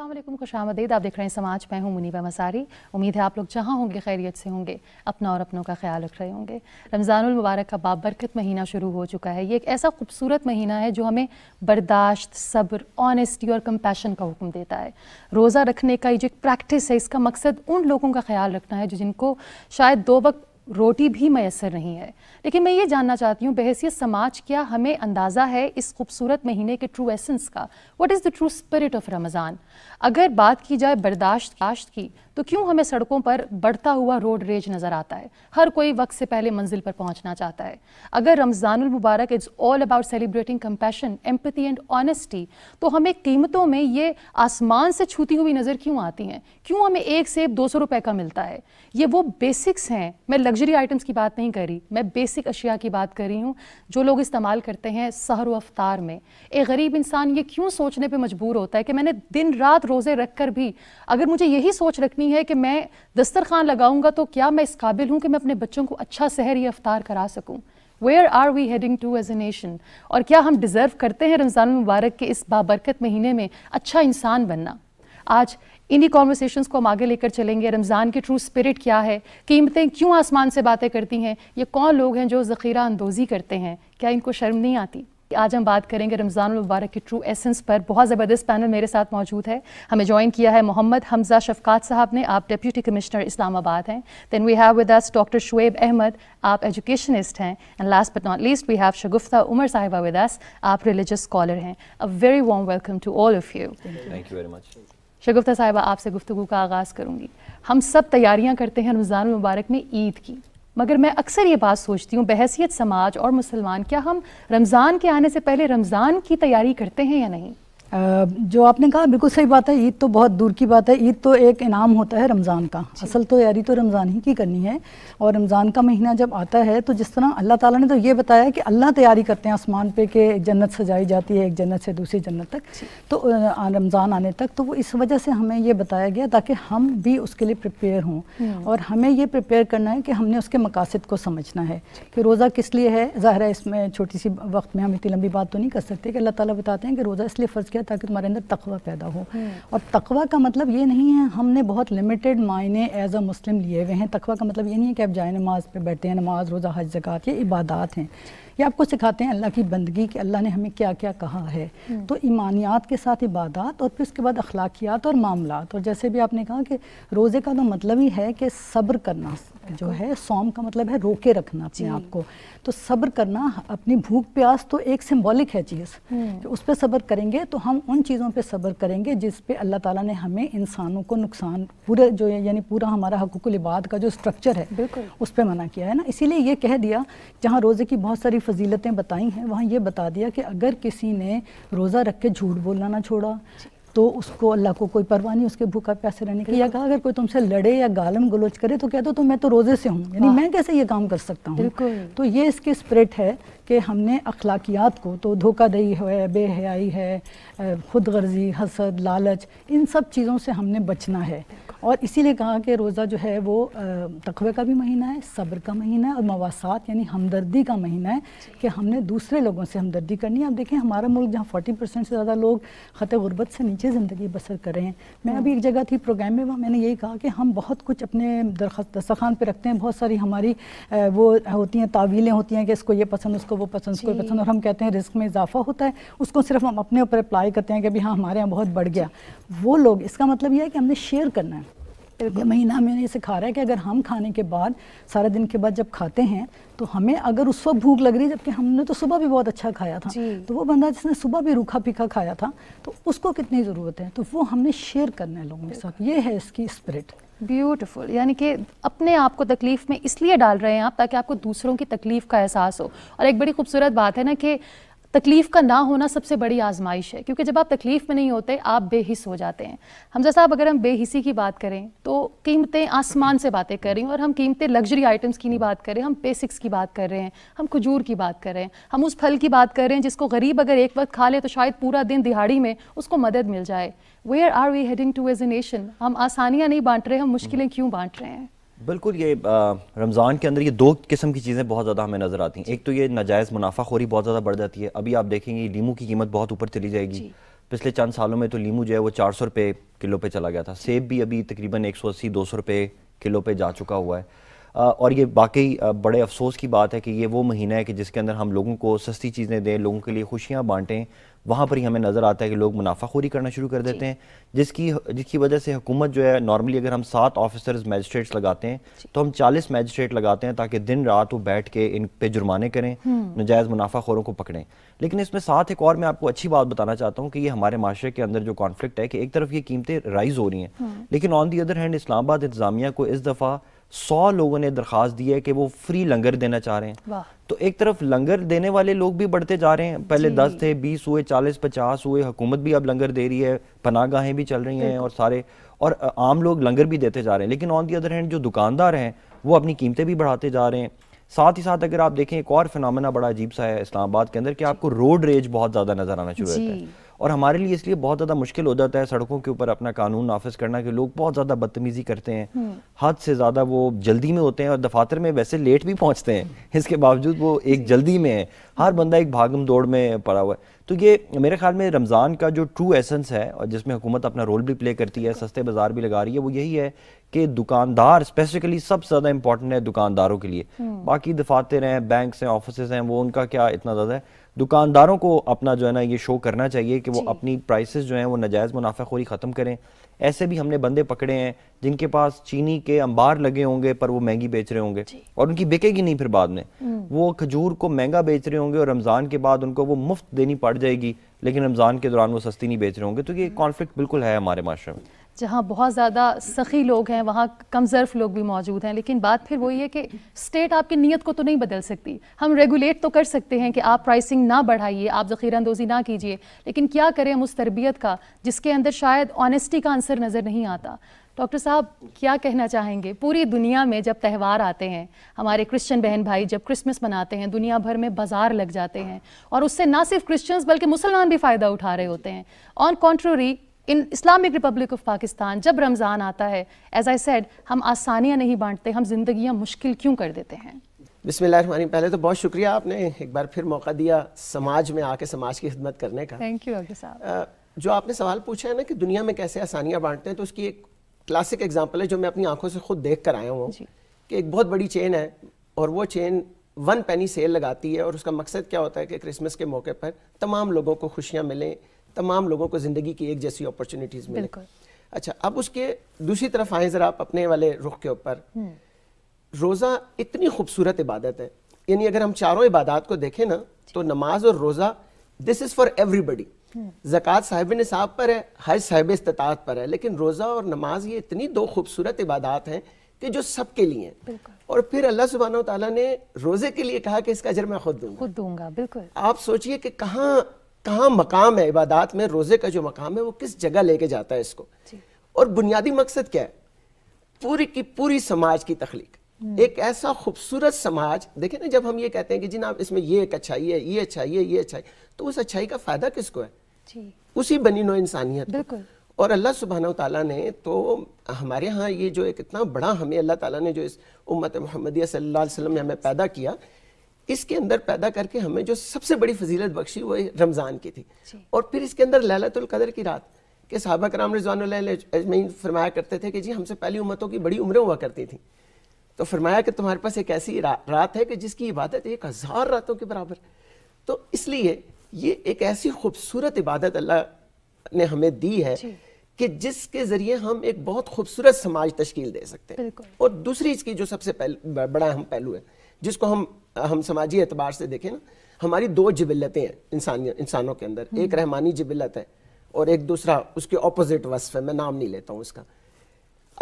असलम खुश आमदीद आप देख रहे हैं समाज मैं हूँ मुनीबा मसारी उम्मीद है आप लोग जहाँ होंगे खैरियत से होंगे अपना और अपनों का ख्याल रख रहे होंगे रमज़ानमबारक का बाबरकत महीना शुरू हो चुका है ये एक ऐसा खूबसूरत महीना है जो हमें बर्दाश्त सब्र ऑनेस्टी और कम्पैशन का हुक्म देता है रोज़ा रखने का ये जो एक प्रैक्टिस है इसका मकसद उन लोगों का ख्याल रखना है जो जिनको शायद दो वक्त रोटी भी मैसर नहीं है लेकिन मैं ये जानना चाहती हूँ बहसीत समाज क्या हमें अंदाज़ा है इस खूबसूरत महीने के ट्रू एसेंस का what is the true spirit of Ramzan अगर बात की जाए बर्दाश्त काश्त की तो क्यों हमें सड़कों पर बढ़ता हुआ रोड रेज नज़र आता है हर कोई वक्त से पहले मंजिल पर पहुंचना चाहता है अगर रमज़ानुल मुबारक is all about celebrating compassion empathy and honesty तो हमें कीमतों में ये आसमान से छूती हुई नज़र क्यों आती हैं क्यों हमें एक सेब दो सौ रुपये का मिलता है ये वो बेसिक्स हैं मैं लग्जरी आइटम्स की बात नहीं कर रही मैं बेसिक अशिया की बात कर रही हूँ जो लोग इस्तेमाल करते हैं सहर व अफ्तार में एक गरीब इंसान ये क्यों सोचने पर मजबूर होता है कि मैंने दिन रात रोज़े रख कर भी अगर मुझे यही सोच रखनी इतनी है कि मैं दस्तरखान लगाऊंगा तो क्या मैं इस काबिल हूँ कि मैं अपने बच्चों को अच्छा सहर या अफ्तार करा सकूँ where are we heading to as a nation और क्या हम डिज़र्व करते हैं रमज़ान मुबारक के इस बाबरकत महीने में अच्छा इंसान बनना आज इन्हीं कॉन्वर्सेशन को हम आगे लेकर चलेंगे रमज़ान की ट्रू स्पिरिट क्या है कीमतें क्यों आसमान से बातें करती हैं ये कौन लोग हैं जो ज़ख़ीरा अंदोज़ी करते हैं क्या इनको शर्म नहीं आती आज हम बात करेंगे रमज़ान मुबारक के ट्रू एसेंस पर बहुत ज़बरदस्त पैनल मेरे साथ मौजूद है हमें ज्वाइन किया है मोहम्मद हमजा शफकात साहब ने आप डिप्यूटी कमिश्नर इस्लामाबाद हैं then we have with us doctor Shoaib Ahmed आप एजुकेशनिस्ट हैं and last but not least we have Shagufta Umar sahiba with us आप रिलीजियस स्कॉलर हैं a very warm welcome to all of you thank you very much Shagufta sahiba आपसे गुफ्तु का आगाज़ करूँगी हम सब तैयारियाँ करते हैं रमज़ान मुबारक में ईद की मगर मैं अक्सर ये बात सोचती हूँ बहसीत समाज और मुसलमान क्या हम रमज़ान के आने से पहले रमज़ान की तैयारी करते हैं या नहीं जो आपने कहा बिल्कुल सही बात है ईद तो बहुत दूर की बात है ईद तो एक इनाम होता है रमज़ान का असल तो यारी तो रमज़ान ही की करनी है और रमज़ान का महीना जब आता है तो जिस तरह अल्लाह ताला ने तो ये बताया कि अल्लाह तैयारी करते हैं आसमान पे कि जन्नत सजाई जाती है एक जन्नत से दूसरी जन्नत तक तो रमज़ान आने तक तो वो इस वजह से हमें ये बताया गया ताकि हम भी उसके लिए प्रिपेयर हों हम्म। और हमें ये प्रिपेयर करना है कि हमने उसके मकासद को समझना है कि रोज़ा किस लिए है ज़ाहिर है इसमें छोटी सी वक्त में हम इतनी लंबी बात तो नहीं कर सकते कि अल्लाह ताली बताते हैं कि रोज़ा इसलिए फ़र्ज़ किया ताकि तुम्हारे अंदर तकवा पैदा हो हम्म। और तकवा का मतलब ये नहीं है हमने बहुत लिमिटेड मायने एज अ मुस्लिम लिए हुए हैं तकवा का मतलब ये नहीं है कि आप जाए नमाज पर बैठे हैं नमाज रोज़ा हज जक़ात ये इबादत हैं ये आपको सिखाते हैं अल्लाह की बंदगी कि अल्लाह ने हमें क्या क्या कहा है हम्म। तो ईमानियात के साथ इबादत और फिर उसके बाद अखलाकियात और मामला और जैसे भी आपने कहा कि रोज़े का तो मतलब ही है कि सब्र करना जो है सोम का मतलब है रोके रखना अपने आप को तो सब्र करना अपनी भूख प्यास तो एक सिंबॉलिक है चीज़ हम्म। उस पर सब्र करेंगे तो हम उन चीज़ों पर सब्र करेंगे जिस पर अल्लाह ताला ने हमें इंसानों को नुकसान पूरे जो यानी पूरा हमारा हकूक लिबाद का जो स्ट्रक्चर है उस पर मना किया है ना इसीलिए ये कह दिया जहाँ रोज़े की बहुत सारी फजीलतें बताई हैं वहाँ ये बता दिया कि अगर किसी ने रोज़ा रख के झूठ बोलना ना छोड़ा तो उसको अल्लाह को कोई परवाह नहीं उसके भूखा प्यासे रहने की या कहा अगर कोई तुमसे लड़े या गालम गलोच करे तो कह दो तो मैं तो रोज़े से हूँ यानी हाँ। मैं कैसे ये काम कर सकता हूँ तो ये इसकी स्प्रिट है कि हमने अखलाकियात को तो दही है बेहयाई है खुद गर्जी हसद लालच इन सब चीज़ों से हमने बचना है और इसीलिए कहा कि रोज़ा जो है वो तखबे का भी महीना है सब्र का महीना है और मवासात यानी हमदर्दी का महीना है कि हमने दूसरे लोगों से हमदर्दी करनी है आप देखें हमारा मुल्क जहाँ फोर्टी परसेंट से ज़्यादा लोग ख़त ग़ुरबत से नीचे ज़िंदगी बसर कर रहे हैं मैं हाँ। अभी एक जगह थी प्रोग्राम में वहाँ मैंने यही कहा कि हम बहुत कुछ अपने दरख्त दस्तखान पर रखते हैं बहुत सारी हमारी वो होती हैं तावीलें होती हैं कि इसको ये पसंद उसको वो पसंद उसको पसंद और हम कहते हैं रिस्क में इजाफा होता है उसको सिर्फ हम अपने ऊपर अप्लाई करते हैं कि भाई हाँ हमारे यहाँ बहुत बढ़ गया वो लोग इसका मतलब यह है कि हमने शेयर करना है ये महीना हमें ये सिखा रहा है कि अगर हम खाने के बाद सारा दिन के बाद जब खाते हैं तो हमें अगर उस वक्त भूख लग रही है जबकि हमने तो सुबह भी बहुत अच्छा खाया था तो वो बंदा जिसने सुबह भी रूखा पीखा खाया था तो उसको कितनी ज़रूरत है तो वो हमने शेयर करना है लोगों के साथ ये है इसकी स्पिरिट ब्यूटिफुल यानी कि अपने आप को तकलीफ़ में इसलिए डाल रहे हैं आप ताकि आपको दूसरों की तकलीफ़ का एहसास हो और एक बड़ी खूबसूरत बात है ना कि तकलीफ़ का ना होना सबसे बड़ी आजमाइश है क्योंकि जब आप तकलीफ़ में नहीं होते आप बेहिस हो जाते हैं हमजा साहब अगर हम बेहिसी की बात करें तो कीमतें आसमान से बातें कर रही हूँ और हम कीमतें लग्जरी आइटम्स की नहीं बात कर रहे हम बेसिक्स की बात कर रहे हैं हम खजूर की बात कर रहे हैं हम उस फल की बात कर रहे हैं जिसको गरीब अगर एक वक्त खा ले तो शायद पूरा दिन दिहाड़ी में उसको मदद मिल जाए where are we heading to as a nation हम आसानियाँ नहीं बांट रहे हम मुश्किलें क्यों बांट रहे हैं बिल्कुल ये रमज़ान के अंदर ये दो किस्म की चीज़ें बहुत ज़्यादा हमें नज़र आती हैं एक तो ये नाजायज़ मुनाफाखोरी बहुत ज़्यादा बढ़ जाती है अभी आप देखेंगे लीमू की कीमत बहुत ऊपर चली जाएगी पिछले चंद सालों में तो लीमू जो है वो चार सौ रुपये किलो पे चला गया था सेब भी अभी तकरीबन एक सौ अस्सी दो सौ रुपये किलो पे जा चुका हुआ है और ये बाकी बड़े अफसोस की बात है कि ये वो महीना है कि जिसके अंदर हम लोगों को सस्ती चीज़ें दें लोगों के लिए खुशियाँ बांटें वहाँ पर ही हमें नज़र आता है कि लोग मुनाफाखोरी करना शुरू कर देते हैं जिसकी जिसकी वजह से हुकूमत जो है नॉर्मली अगर हम सात ऑफिसर्स मैजिस्ट्रेट्स लगाते हैं तो हम चालीस मैजिस्ट्रेट लगाते हैं ताकि दिन रात वो बैठ के इन पे जुर्माने करें हम्म। नजायज़ मुनाफाखोरों को पकड़ें लेकिन इसमें साथ एक और मैं आपको अच्छी बात बताना चाहता हूँ कि ये हमारे माशरे के अंदर जो कॉन्फ्लिक्ट है कि एक तरफ ये कीमतें राइज हो रही हैं हम्म। लेकिन on the other hand Islamabad इंतजामिया को इस दफ़ा सौ लोगों ने दरख्वास्त दी है कि वो फ्री लंगर देना चाह रहे हैं तो एक तरफ लंगर देने वाले लोग भी बढ़ते जा रहे हैं पहले दस थे बीस हुए चालीस पचास हुए हुकूमत भी अब लंगर दे रही है पनागाहें भी चल रही हैं और सारे और आम लोग लंगर भी देते जा रहे हैं लेकिन ऑन दी अदर हैंड जो दुकानदार हैं वो अपनी कीमतें भी बढ़ाते जा रहे हैं साथ ही साथ अगर आप देखें एक और फिनमिना बड़ा अजीब सा है इस्लामाबाद के अंदर कि आपको रोड रेज बहुत ज़्यादा नज़र आना शुरू होता है और हमारे लिए इसलिए बहुत ज़्यादा मुश्किल हो जाता है सड़कों के ऊपर अपना कानून नाफिज करना कि लोग बहुत ज़्यादा बदतमीज़ी करते हैं हम्म। हद से ज़्यादा वो जल्दी में होते हैं और दफातर में वैसे लेट भी पहुँचते हैं इसके बावजूद वो एक जल्दी में है हर बंदा एक भागम दौड़ में पड़ा हुआ है तो ये मेरे ख्याल में रमज़ान का जो ट्रू एसेंस है और जिसमें हुकूमत अपना रोल भी प्ले करती है सस्ते बाज़ार भी लगा रही है वो यही है कि दुकानदार स्पेसिफिकली सबसे ज़्यादा इंपॉर्टेंट है दुकानदारों के लिए हम्म। बाकी दफातर हैं बैंक्स हैं ऑफिस हैं वो उनका क्या इतना ज़्यादा है दुकानदारों को अपना जो है ना ये शो करना चाहिए कि वो अपनी प्राइसेस जो हैं वो नजायज़ मुनाफाखोरी ख़त्म करें ऐसे भी हमने बंदे पकड़े हैं जिनके पास चीनी के अंबार लगे होंगे पर वो महंगी बेच रहे होंगे और उनकी बिकेगी नहीं फिर बाद में हम्म। वो खजूर को महंगा बेच रहे होंगे और रमज़ान के बाद उनको वो मुफ्त देनी पड़ जाएगी लेकिन रमज़ान के दौरान वो सस्ती नहीं बेच रहे होंगे तो ये कॉन्फ्लिक्ट हम्म। बिल्कुल है हमारे माशरे में जहाँ बहुत ज़्यादा सखी लोग हैं वहाँ कम ज़र्फ लोग भी मौजूद हैं लेकिन बात फिर वही है कि स्टेट आपकी नीयत को तो नहीं बदल सकती हम रेगुलेट तो कर सकते हैं कि आप प्राइसिंग ना बढ़ाइए आप ज़खीरा अंदोज़ी ना कीजिए लेकिन क्या करें हम उस तरबियत का जिसके अंदर शायद ऑनेस्टी का आंसर नज़र नहीं आता डॉक्टर साहब क्या कहना चाहेंगे पूरी दुनिया में जब त्यौहार आते हैं हमारे क्रिश्चियन बहन भाई जब क्रिसमस मनाते हैं दुनिया भर में बाजार लग जाते हैं और उससे ना सिर्फ क्रिश्चियंस बल्कि मुसलमान भी फ़ायदा उठा रहे होते हैं on contrary in Islamic republic of Pakistan जब रमज़ान आता है एज आई सेड हम आसानियाँ नहीं बांटते हम जिंदगियाँ मुश्किल क्यों कर देते हैं बिस्मिल्लाह पहले तो बहुत शुक्रिया आपने एक बार फिर मौका दिया समाज में आके समाज की खिदमत करने का थैंक यू साहब जो आपने सवाल पूछा है ना कि दुनिया में कैसे आसानियाँ बांटते हैं तो उसकी एक क्लासिक एग्जाम्पल है जो मैं अपनी आंखों से खुद देख कर आया हूँ कि एक बहुत बड़ी चेन है और वो चेन वन पैनी सेल लगाती है और उसका मकसद क्या होता है कि क्रिसमस के मौके पर तमाम लोगों को खुशियाँ मिलें तमाम लोगों को ज़िंदगी की एक जैसी अपॉर्चुनिटीज़ मिले अच्छा अब उसके दूसरी तरफ आए ज़रा आप अपने वाले रुख के ऊपर हम्म। रोज़ा इतनी खूबसूरत इबादत है यानी अगर हम चारों इबादत को देखें ना तो नमाज और रोज़ा दिस इज़ फॉर एवरीबडी जक़ात साहिब नसाब पर है हज साहिब इस्तात पर है लेकिन रोज़ा और नमाज ये इतनी दो खूबसूरत इबादत हैं कि जो सबके लिए हैं और फिर अल्लाह सुबहाना तला ने रोज़े के लिए कहा कि इसका अजर मैं खुद दूंगा खुद दूंगा बिल्कुल आप सोचिए कि कहाँ कहाँ मकाम है इबादत में रोज़े का जो मकाम है वो किस जगह लेके जाता है इसको और बुनियादी मकसद क्या है पूरी की पूरी समाज की तख्लीक हम्म। एक ऐसा खूबसूरत समाज देखे ना जब हम ये कहते हैं कि जनाब इसमें ये एक अच्छाई है ये अच्छाई है ये अच्छाई तो उस अच्छाई का फ़ायदा किसको है उसी बनी नो इंसानियत और अल्लाह सुबहाना ताला ने तो हमारे यहाँ ये जो एक इतना बड़ा हमें अल्लाह ताला ने जो इस उम्मत मोहम्मदिया सल्लल्लाहु अलैहि वसल्लम ने हमें पैदा किया इसके अंदर पैदा करके हमें जो सबसे बड़ी फजीलत बख्शी वो रमज़ान की थी और फिर इसके अंदर लैलतुल्कदर की रात के सहाबा कराम रजवान फरमाया करते थे कि जी हमसे पहली उम्मतों की बड़ी उम्रें हुआ करती थी तो फरमाया कि तुम्हारे पास एक ऐसी रा, रात है कि जिसकी इबादत एक हज़ार रातों के बराबर तो इसलिए ये एक ऐसी खूबसूरत इबादत अल्लाह ने हमें दी है कि जिसके ज़रिए हम एक बहुत खूबसूरत समाज तश्कील दे सकते हैं और दूसरी इसकी जो सबसे पहल, बड़ा अहम पहलू है जिसको हम हम समाजी एतबार से देखें ना हमारी दो जबिलतें हैं इंसान इंसानों के अंदर एक रहमानी जबिलत है और एक दूसरा उसके ऑपोजिट वस्फ है मैं नाम नहीं लेता हूँ उसका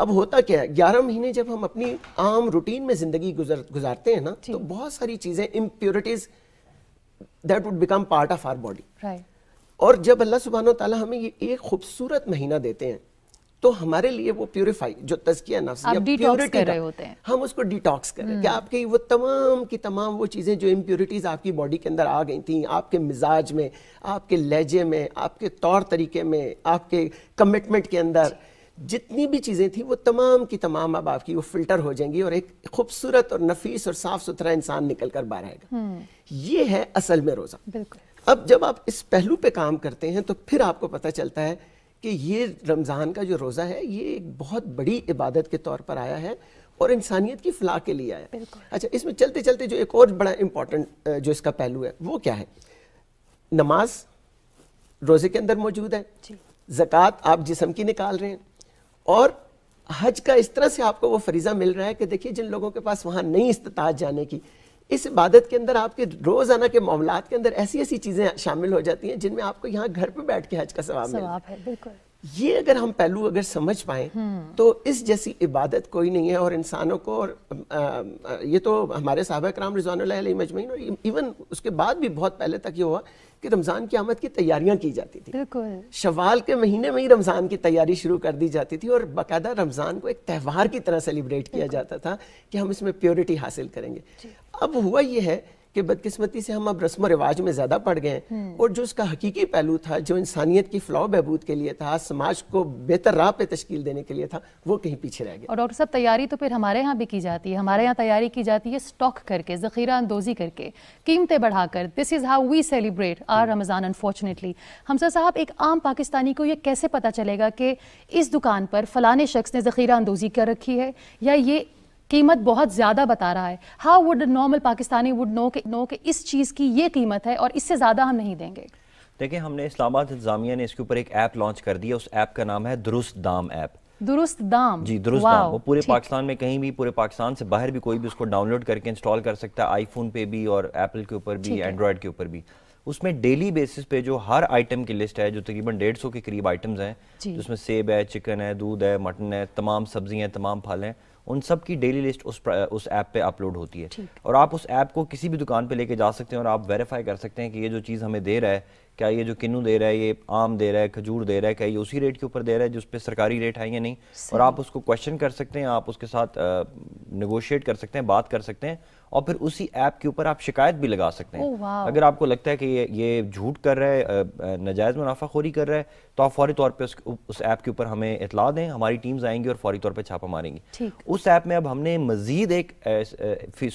अब होता क्या है ग्यारह महीने जब हम अपनी आम रूटीन में ज़िंदगी गुजर गुजारते हैं ना तो बहुत सारी चीज़ें impurities that would become part of our body और जब अल्लाह सुबहान तला हमें ये एक खूबसूरत महीना देते हैं तो हमारे लिए वो प्योरीफाई जो तस्किया नफ्स या प्योरिटी होते हैं हम उसको डिटॉक्स करें कि आपके वो तमाम की तमाम वो चीज़ें जो इम्प्योरिटीज़ आपकी बॉडी के अंदर आ गई थी आपके मिजाज में आपके लहजे में आपके तौर तरीके में आपके कमिटमेंट के अंदर जितनी भी चीज़ें थी वो तमाम की तमाम अब आपकी वो फिल्टर हो जाएंगी और एक खूबसूरत और नफीस और साफ सुथरा इंसान निकल कर बाहर आएगा हम्म। ये है असल में रोज़ा अब जब आप इस पहलू पे काम करते हैं तो फिर आपको पता चलता है कि ये रमज़ान का जो रोज़ा है ये एक बहुत बड़ी इबादत के तौर पर आया है और इंसानियत की फलाह के लिए आया अच्छा इसमें चलते चलते जो एक और बड़ा इम्पॉर्टेंट जो इसका पहलू है वो क्या है नमाज रोज़े के अंदर मौजूद है ज़क़़त आप जिसम की निकाल रहे हैं और हज का इस तरह से आपको वो फरीज़ा मिल रहा है कि देखिए जिन लोगों के पास वहाँ नहीं इस्तात जाने की इस इबादत के अंदर आपके रोज़ाना के मामला के अंदर ऐसी ऐसी चीज़ें शामिल हो जाती हैं जिनमें आपको यहाँ घर पर बैठ के हज का सवाब है ये अगर हम पहलू अगर समझ पाए हम्म। तो इस जैसी इबादत कोई नहीं है और इंसानों को और ये तो हमारे सहाबा कराम रिजवान और इवन उसके बाद भी बहुत पहले तक ये हुआ कि रमज़ान की आमद की तैयारियां की जाती थी शवाल के महीने में ही रमज़ान की तैयारी शुरू कर दी जाती थी और बाकायदा रमज़ान को एक त्यौहार की तरह सेलिब्रेट किया जाता था कि हम इसमें प्योरिटी हासिल करेंगे अब हुआ यह है कि बदकिस्मती से हम अब रस्म रिवाज में ज़्यादा पड़ गए हैं हम्म। और जो उसका हकीकी पहलू था जो इंसानियत की फ्लाव बहबूद के लिए था समाज को बेहतर राह पे तश्कील देने के लिए था वो कहीं पीछे रह गया और डॉक्टर साहब तैयारी तो फिर हमारे यहाँ भी की जाती है हमारे यहाँ तैयारी की जाती है स्टॉक करके ज़खीरा अंदोज़ी करके कीमतें बढ़ाकर this is how we celebrate our Ramzan unfortunately हमसा साहब एक आम पाकिस्तानी को ये कैसे पता चलेगा कि इस दुकान पर फ़लाने शख्स ने ज़खीरा अंदोज़ी कर रखी है या ये कीमत बहुत ज़्यादा बता रहा है how would normal Pakistani would know no के इस चीज़ की ये कीमत है और इससे ज़्यादा हम नहीं देंगे देखिए हमने इस्लामाबाद इंतजामिया ने इसके ऊपर एक ऐप लॉन्च कर दिया उस ऐप का नाम है दुरुस्त दाम ऐप दुरुस्त दाम जी दुरुस्त दाम वो पूरे पाकिस्तान में कहीं भी पूरे पाकिस्तान से बाहर भी कोई भी उसको डाउनलोड करके इंस्टॉल कर सकता है आईफोन पे भी और एप्पल के ऊपर भी एंड्रॉयड के ऊपर भी उसमें डेली बेसिस पे जो हर आइटम की लिस्ट है जो तकरीबन डेढ़ सौ के करीब आइटम्स हैं जिसमें सेब है चिकन है दूध है मटन है तमाम सब्जियां हैं तमाम फल हैं उन सब की डेली लिस्ट उस उस ऐप पे अपलोड होती है और आप उस ऐप को किसी भी दुकान पे लेके जा सकते हैं और आप वेरीफाई कर सकते हैं कि ये जो चीज़ हमें दे रहा है क्या ये जो किन्नू दे रहा है ये आम दे रहा है खजूर दे रहा है क्या ये उसी रेट के ऊपर दे रहा है जिस पे सरकारी रेट है या नहीं और आप उसको क्वेश्चन कर सकते हैं आप उसके साथ नगोशिएट कर सकते हैं बात कर सकते हैं और फिर उसी ऐप के ऊपर आप शिकायत भी लगा सकते हैं अगर आपको लगता है कि ये ये झूठ कर रहा है नजायज़ मुनाफाखोरी कर रहा है तो आप फौरी तौर पर उस ऐप के ऊपर हमें इतला दें हमारी टीम्स आएंगी और फौरी तौर पर छापा मारेंगी उस ऐप में अब हमने मज़ीद एक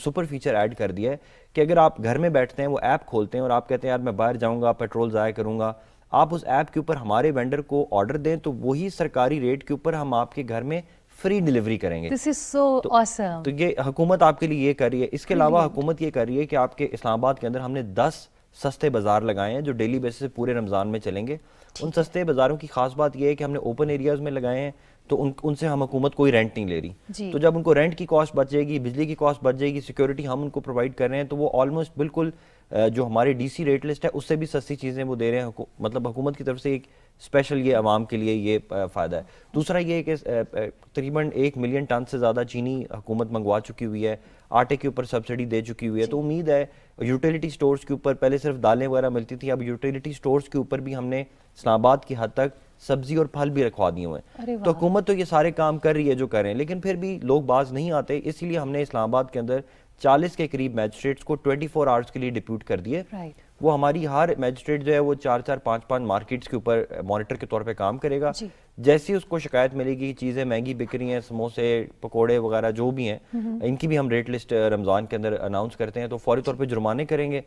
सुपर फीचर ऐड कर दिया है कि अगर आप घर में बैठते हैं वो ऐप खोलते हैं और आप कहते हैं यार मैं बाहर जाऊँगा पेट्रोल ज़ाया करूँगा आप उस ऐप के ऊपर हमारे वेंडर को ऑर्डर दें तो वही सरकारी रेट के ऊपर हम आपके घर में फ्री डिलीवरी करेंगे दिस इज सो ऑसम तो ये हुकूमत आपके लिए ये कर रही है इसके अलावा हुकूमत ये कर रही है कि आपके इस्लामाबाद के अंदर हमने दस सस्ते बाज़ार लगाए हैं जो डेली बेसिस से पूरे रमज़ान में चलेंगे उन सस्ते बाज़ारों की खास बात यह है कि हमने ओपन एरियाज़ में लगाए हैं तो उन उनसे हम हुकूमत कोई रेंट नहीं ले रही तो जब उनको रेंट की कॉस्ट बच जाएगी बिजली की कॉस्ट बच जाएगी सिक्योरिटी हम उनको प्रोवाइड कर रहे हैं तो वो ऑलमोस्ट बिल्कुल जो हमारे सी रेट लिस्ट है उससे भी सस्ती चीज़ें वो दे रहे हैं मतलब हुकूमत की तरफ से एक स्पेशल ये आवाम के लिए ये फ़ायदा है दूसरा ये कि तकरीबन एक मिलियन टन से ज़्यादा चीनी हुकूमत मंगवा चुकी हुई है आटे के ऊपर सब्सिडी दे चुकी हुई है तो उम्मीद है यूटिलिटी स्टोर्स के ऊपर पहले सिर्फ दालें वगैरह मिलती थी अब यूटिलिटी स्टोर्स के ऊपर भी हमने इस्लाबाद की हद तक सब्जी और फल भी रखवा दिए हुए हैं तो हुकूमत तो ये सारे काम कर रही है जो कर रहे हैं लेकिन फिर भी लोग बाज नहीं आते इसीलिए हमने इस्लामाबाद के अंदर चालीस के करीब मैजिस्ट्रेट्स को ट्वेंटी फोर आवर्स के लिए डिप्यूट कर दिए right. वो हमारी हर मैजिस्ट्रेट जो है वो चार चार पांच पांच मार्केट्स के ऊपर मॉनिटर के तौर पे काम करेगा जैसे उसको शिकायत मिलेगी चीज़ें महंगी बिक रही हैं समोसे पकोड़े वगैरह जो भी हैं हम्म हम्म। इनकी भी हम रेट लिस्ट रमज़ान के अंदर अनाउंस करते हैं तो फौरी तौर पर जुर्माने करेंगे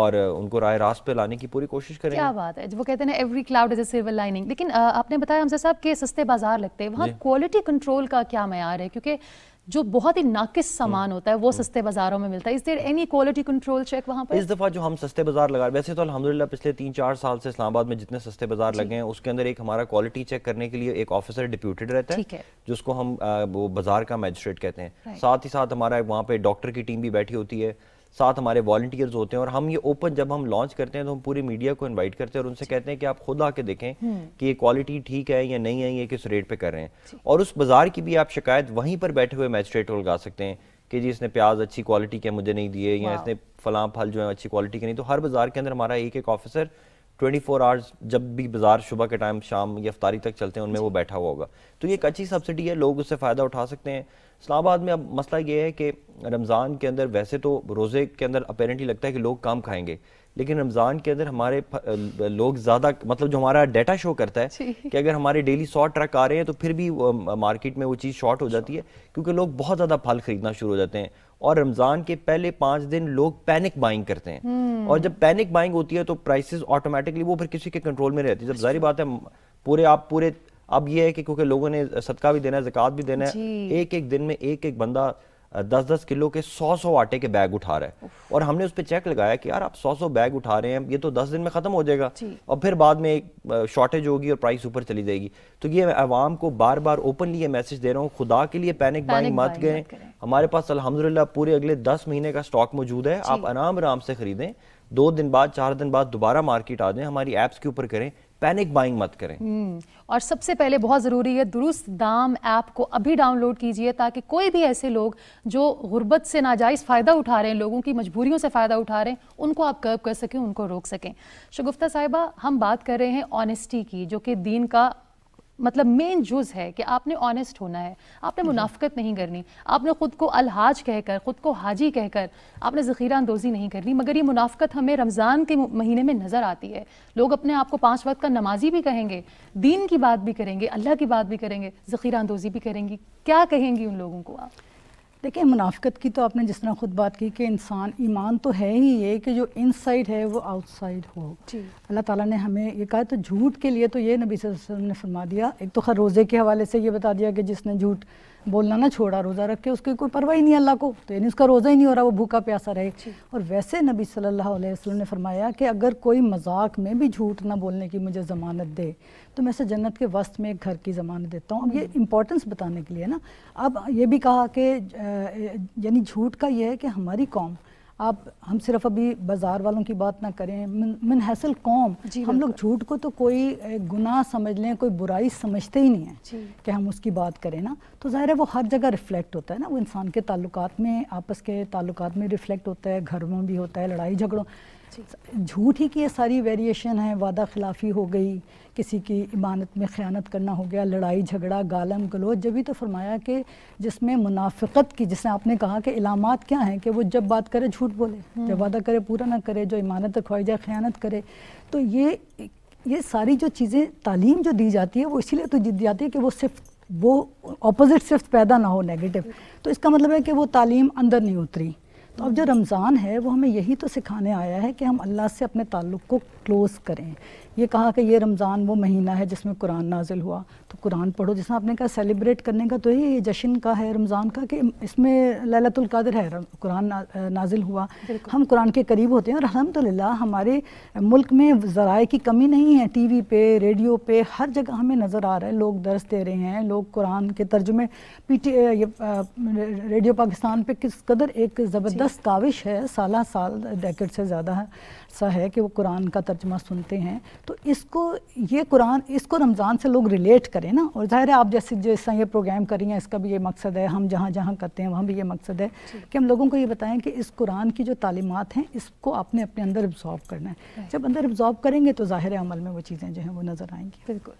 और उनको राय रास्त पे लाने की पूरी कोशिश करेंगे क्या बात है वो कहते हैं every cloud is silver lining लेकिन आपने बताया हमसे साहब के सस्ते बाजार लगते हैं वहाँ क्वालिटी कंट्रोल का क्या मैार है क्योंकि जो बहुत ही नाकिस हम्म। सामान होता है वो हम्म। सस्ते बाजारों में मिलता है एनी क्वालिटी कंट्रोल चेक पर इस दफा जो हम सस्ते बाजार लगा वैसे तो अलहमदिल्ला पिछले तीन चार साल से इस्लामाबाद में जितने सस्ते बाजार लगे हैं उसके अंदर एक हमारा क्वालिटी चेक करने के लिए एक ऑफिसर डिप्यूटेड रहता है, है जिसको हम वो बाजार का मैजिस्ट्रेट कहते हैं साथ ही साथ हमारा वहाँ पे डॉक्टर की टीम भी बैठी होती है साथ हमारे वॉल्टियर्स होते हैं और हम ये ओपन जब हम लॉन्च करते हैं तो हम पूरी मीडिया को इन्वाइट करते हैं और उनसे कहते हैं कि आप खुद आके देखें हम्म। कि ये क्वालिटी ठीक है या नहीं है ये किस रेट पे कर रहे हैं और उस बाजार की भी आप शिकायत वहीं पर बैठे हुए मैजिस्ट्रेट को लगा सकते हैं कि जी इसने प्याज अच्छी क्वालिटी के मुझे नहीं दिए या इसने फलां फल जो है अच्छी क्वालिटी के नहीं तो हर बाजार के अंदर हमारा एक एक ऑफिसर 24 फोर आवर्स जब भी बाजार सुबह के टाइम शाम या अफ्तारी तक चलते हैं उनमें वो बैठा हुआ होगा तो ये एक अच्छी सब्सिडी है लोग उससे फ़ायदा उठा सकते हैं इस्लामाबाद में अब मसला ये है कि रमज़ान के अंदर वैसे तो रोज़े के अंदर अपेरेंटली लगता है कि लोग काम खाएंगे लेकिन रमज़ान के अंदर हमारे लोग ज़्यादा मतलब जो हमारा डाटा शो करता है कि अगर हमारे डेली सौ ट्रक आ रहे हैं तो फिर भी मार्केट में वो चीज़ शॉर्ट हो जाती है क्योंकि लोग बहुत ज़्यादा फल ख़रीदना शुरू हो जाते हैं और रमज़ान के पहले पाँच दिन लोग पैनिक बाइंग करते हैं हम्म। और जब पैनिक बाइंग होती है तो प्राइसेस ऑटोमेटिकली वो फिर किसी के कंट्रोल में रहती है जब जाहिर बात है पूरे आप पूरे अब ये है कि क्योंकि लोगों ने सदका भी देना है जक़ात भी देना है एक एक दिन में एक एक बंदा दस दस किलो के सौ सौ आटे के बैग उठा रहा है और हमने उस पर चेक लगाया कि यार आप सौ सौ बैग उठा रहे हैं ये तो दस दिन में ख़त्म हो जाएगा और फिर बाद में एक शॉर्टेज होगी और प्राइस ऊपर चली जाएगी तो ये अवाम आवाम को बार बार ओपनली ये मैसेज दे रहा हूँ खुदा के लिए पैनिक बाइंग मत गए हमारे पास अलहमदुल्ला पूरे अगले दस महीने का स्टॉक मौजूद है आप आराम आराम से खरीदें दो दिन बाद चार दिन बाद दोबारा मार्केट आ जाए हमारी ऐप्स के ऊपर करें पैनिक बाइंग मत करें हम्म, और सबसे पहले बहुत ज़रूरी है दुरुस्त दाम ऐप को अभी डाउनलोड कीजिए ताकि कोई भी ऐसे लोग जो गुर्बत से नाजायज़ फ़ायदा उठा रहे हैं लोगों की मजबूरियों से फ़ायदा उठा रहे हैं उनको आप कर्ब कर सकें उनको रोक सकें शगुफ्ता साहिबा हम बात कर रहे हैं ऑनेस्टी की जो कि दीन का मतलब मेन जुज है कि आपने ऑनेस्ट होना है आपने मुनाफ्त नहीं करनी आपने ख़ुद को अलहाज कहकर ख़ुद को हाजी कहकर आपने ज़ख़ीरा अंदोज़ी नहीं करनी मगर ये मुनाफ्त हमें रमज़ान के महीने में नज़र आती है लोग अपने आप को पाँच वक्त का नमाजी भी कहेंगे दीन की बात भी करेंगे अल्लाह की बात भी करेंगे ज़ख़ीरा अंदोज़ी भी करेंगी क्या कहेंगी उन लोगों को आप देखिए मुनाफ़त की तो आपने जिस तरह ख़ुद बात की कि इंसान ईमान तो है ही ये कि जो इनसाइड है वो आउटसाइड हो अल्लाह ताला ने हमें ये कहा तो झूठ के लिए तो ये नबी वसल्लम ने फरमा दिया एक तो खैर रोज़े के हवाले से ये बता दिया कि जिसने झूठ बोलना ना छोड़ा रोज़ा रख के उसकी कोई परवाही नहीं अल्लाह को तो यानी उसका रोज़ा ही नहीं हो रहा वो भूखा प्यासा रहे और वैसे नबी सल्लल्लाहु अलैहि वसल्लम ने फरमाया कि अगर कोई मजाक में भी झूठ ना बोलने की मुझे ज़मानत दे तो मैं से जन्नत के वस्त में एक घर की ज़मानत देता हूँ अब ये इंपॉर्टेंस हम्म। बताने के लिए ना अब ये भी कहा कि यानी झूठ का ये है कि हमारी कौम आप हम सिर्फ अभी बाज़ार वालों की बात ना करें मुनहसल कौम हम लोग झूठ को तो कोई गुनाह समझ लें कोई बुराई समझते ही नहीं है कि हम उसकी बात करें ना तो ज़ाहिर है वो हर जगह रिफ्लेक्ट होता है ना वो इंसान के ताल्लुक में आपस के ताल्लुक में रिफ्लेक्ट होता है घर में भी होता है लड़ाई झगड़ों झूठ ही की ये सारी वेरिएशन है वादा खिलाफी हो गई किसी की इमानत में ख़यानत करना हो गया लड़ाई झगड़ा गालम गलोच जब भी तो फरमाया कि जिसमें मुनाफ़त की जिसने आपने कहा कि इलामत क्या हैं कि वो जब बात करे झूठ बोले हम्म। जब वादा करे पूरा ना करे जो इमानत रखवाई जाए ख़यानत करे तो ये ये सारी जो चीज़ें तालीम जो दी जाती है वो इसीलिए तो दी जाती है कि वो सिर्फ वो अपोजिट सिर्फ पैदा ना हो नेगेटिव तो इसका मतलब है कि वो तालीम अंदर नहीं उतरी तो अब जो हम्म। रमज़ान है वो हमें यही तो सिखाने आया है कि हम अल्लाह से अपने ताल्लुक़ को क्लोज़ करें ये कहा कि ये रमज़ान वो महीना है जिसमें कुरान नाजिल हुआ तो कुरान पढ़ो जिसमें आपने कहा सेलिब्रेट करने का तो ये जश्न का है रमज़ान का कि इसमें ललतुल्कदर है कुरान ना, नाजिल हुआ हम कुरान के करीब होते हैं और अलहमदिल्ला हमारे मुल्क में ज़राए की कमी नहीं है टी वी पे रेडियो पे हर जगह हमें नज़र आ रहा है लोग दर्ज दे रहे हैं लोग कुरान के तर्जुमे पी टी रेडियो पाकिस्तान पर किस कदर एक ज़बरदस्त काविश है साल साल डेकेट से ज़्यादा है सा है कि वो कुरान का तर्जमा सुनते हैं तो इसको ये कुरान इसको रमज़ान से लोग रिलेट करें ना और ज़ाहिर है आप जैसे जैसा ये प्रोग्राम कर रही हैं इसका भी ये मकसद है हम जहाँ जहाँ करते हैं वहाँ भी ये मकसद है कि हम लोगों को ये बताएं कि इस कुरान की जो तालीमत हैं इसको आपने अपने अंदर एब्जॉर्व करना है जब अंदर एब्जॉर्व करेंगे तो ज़ाहिर अमल में वो चीज़ें जो हैं वो नज़र आएंगी बिल्कुल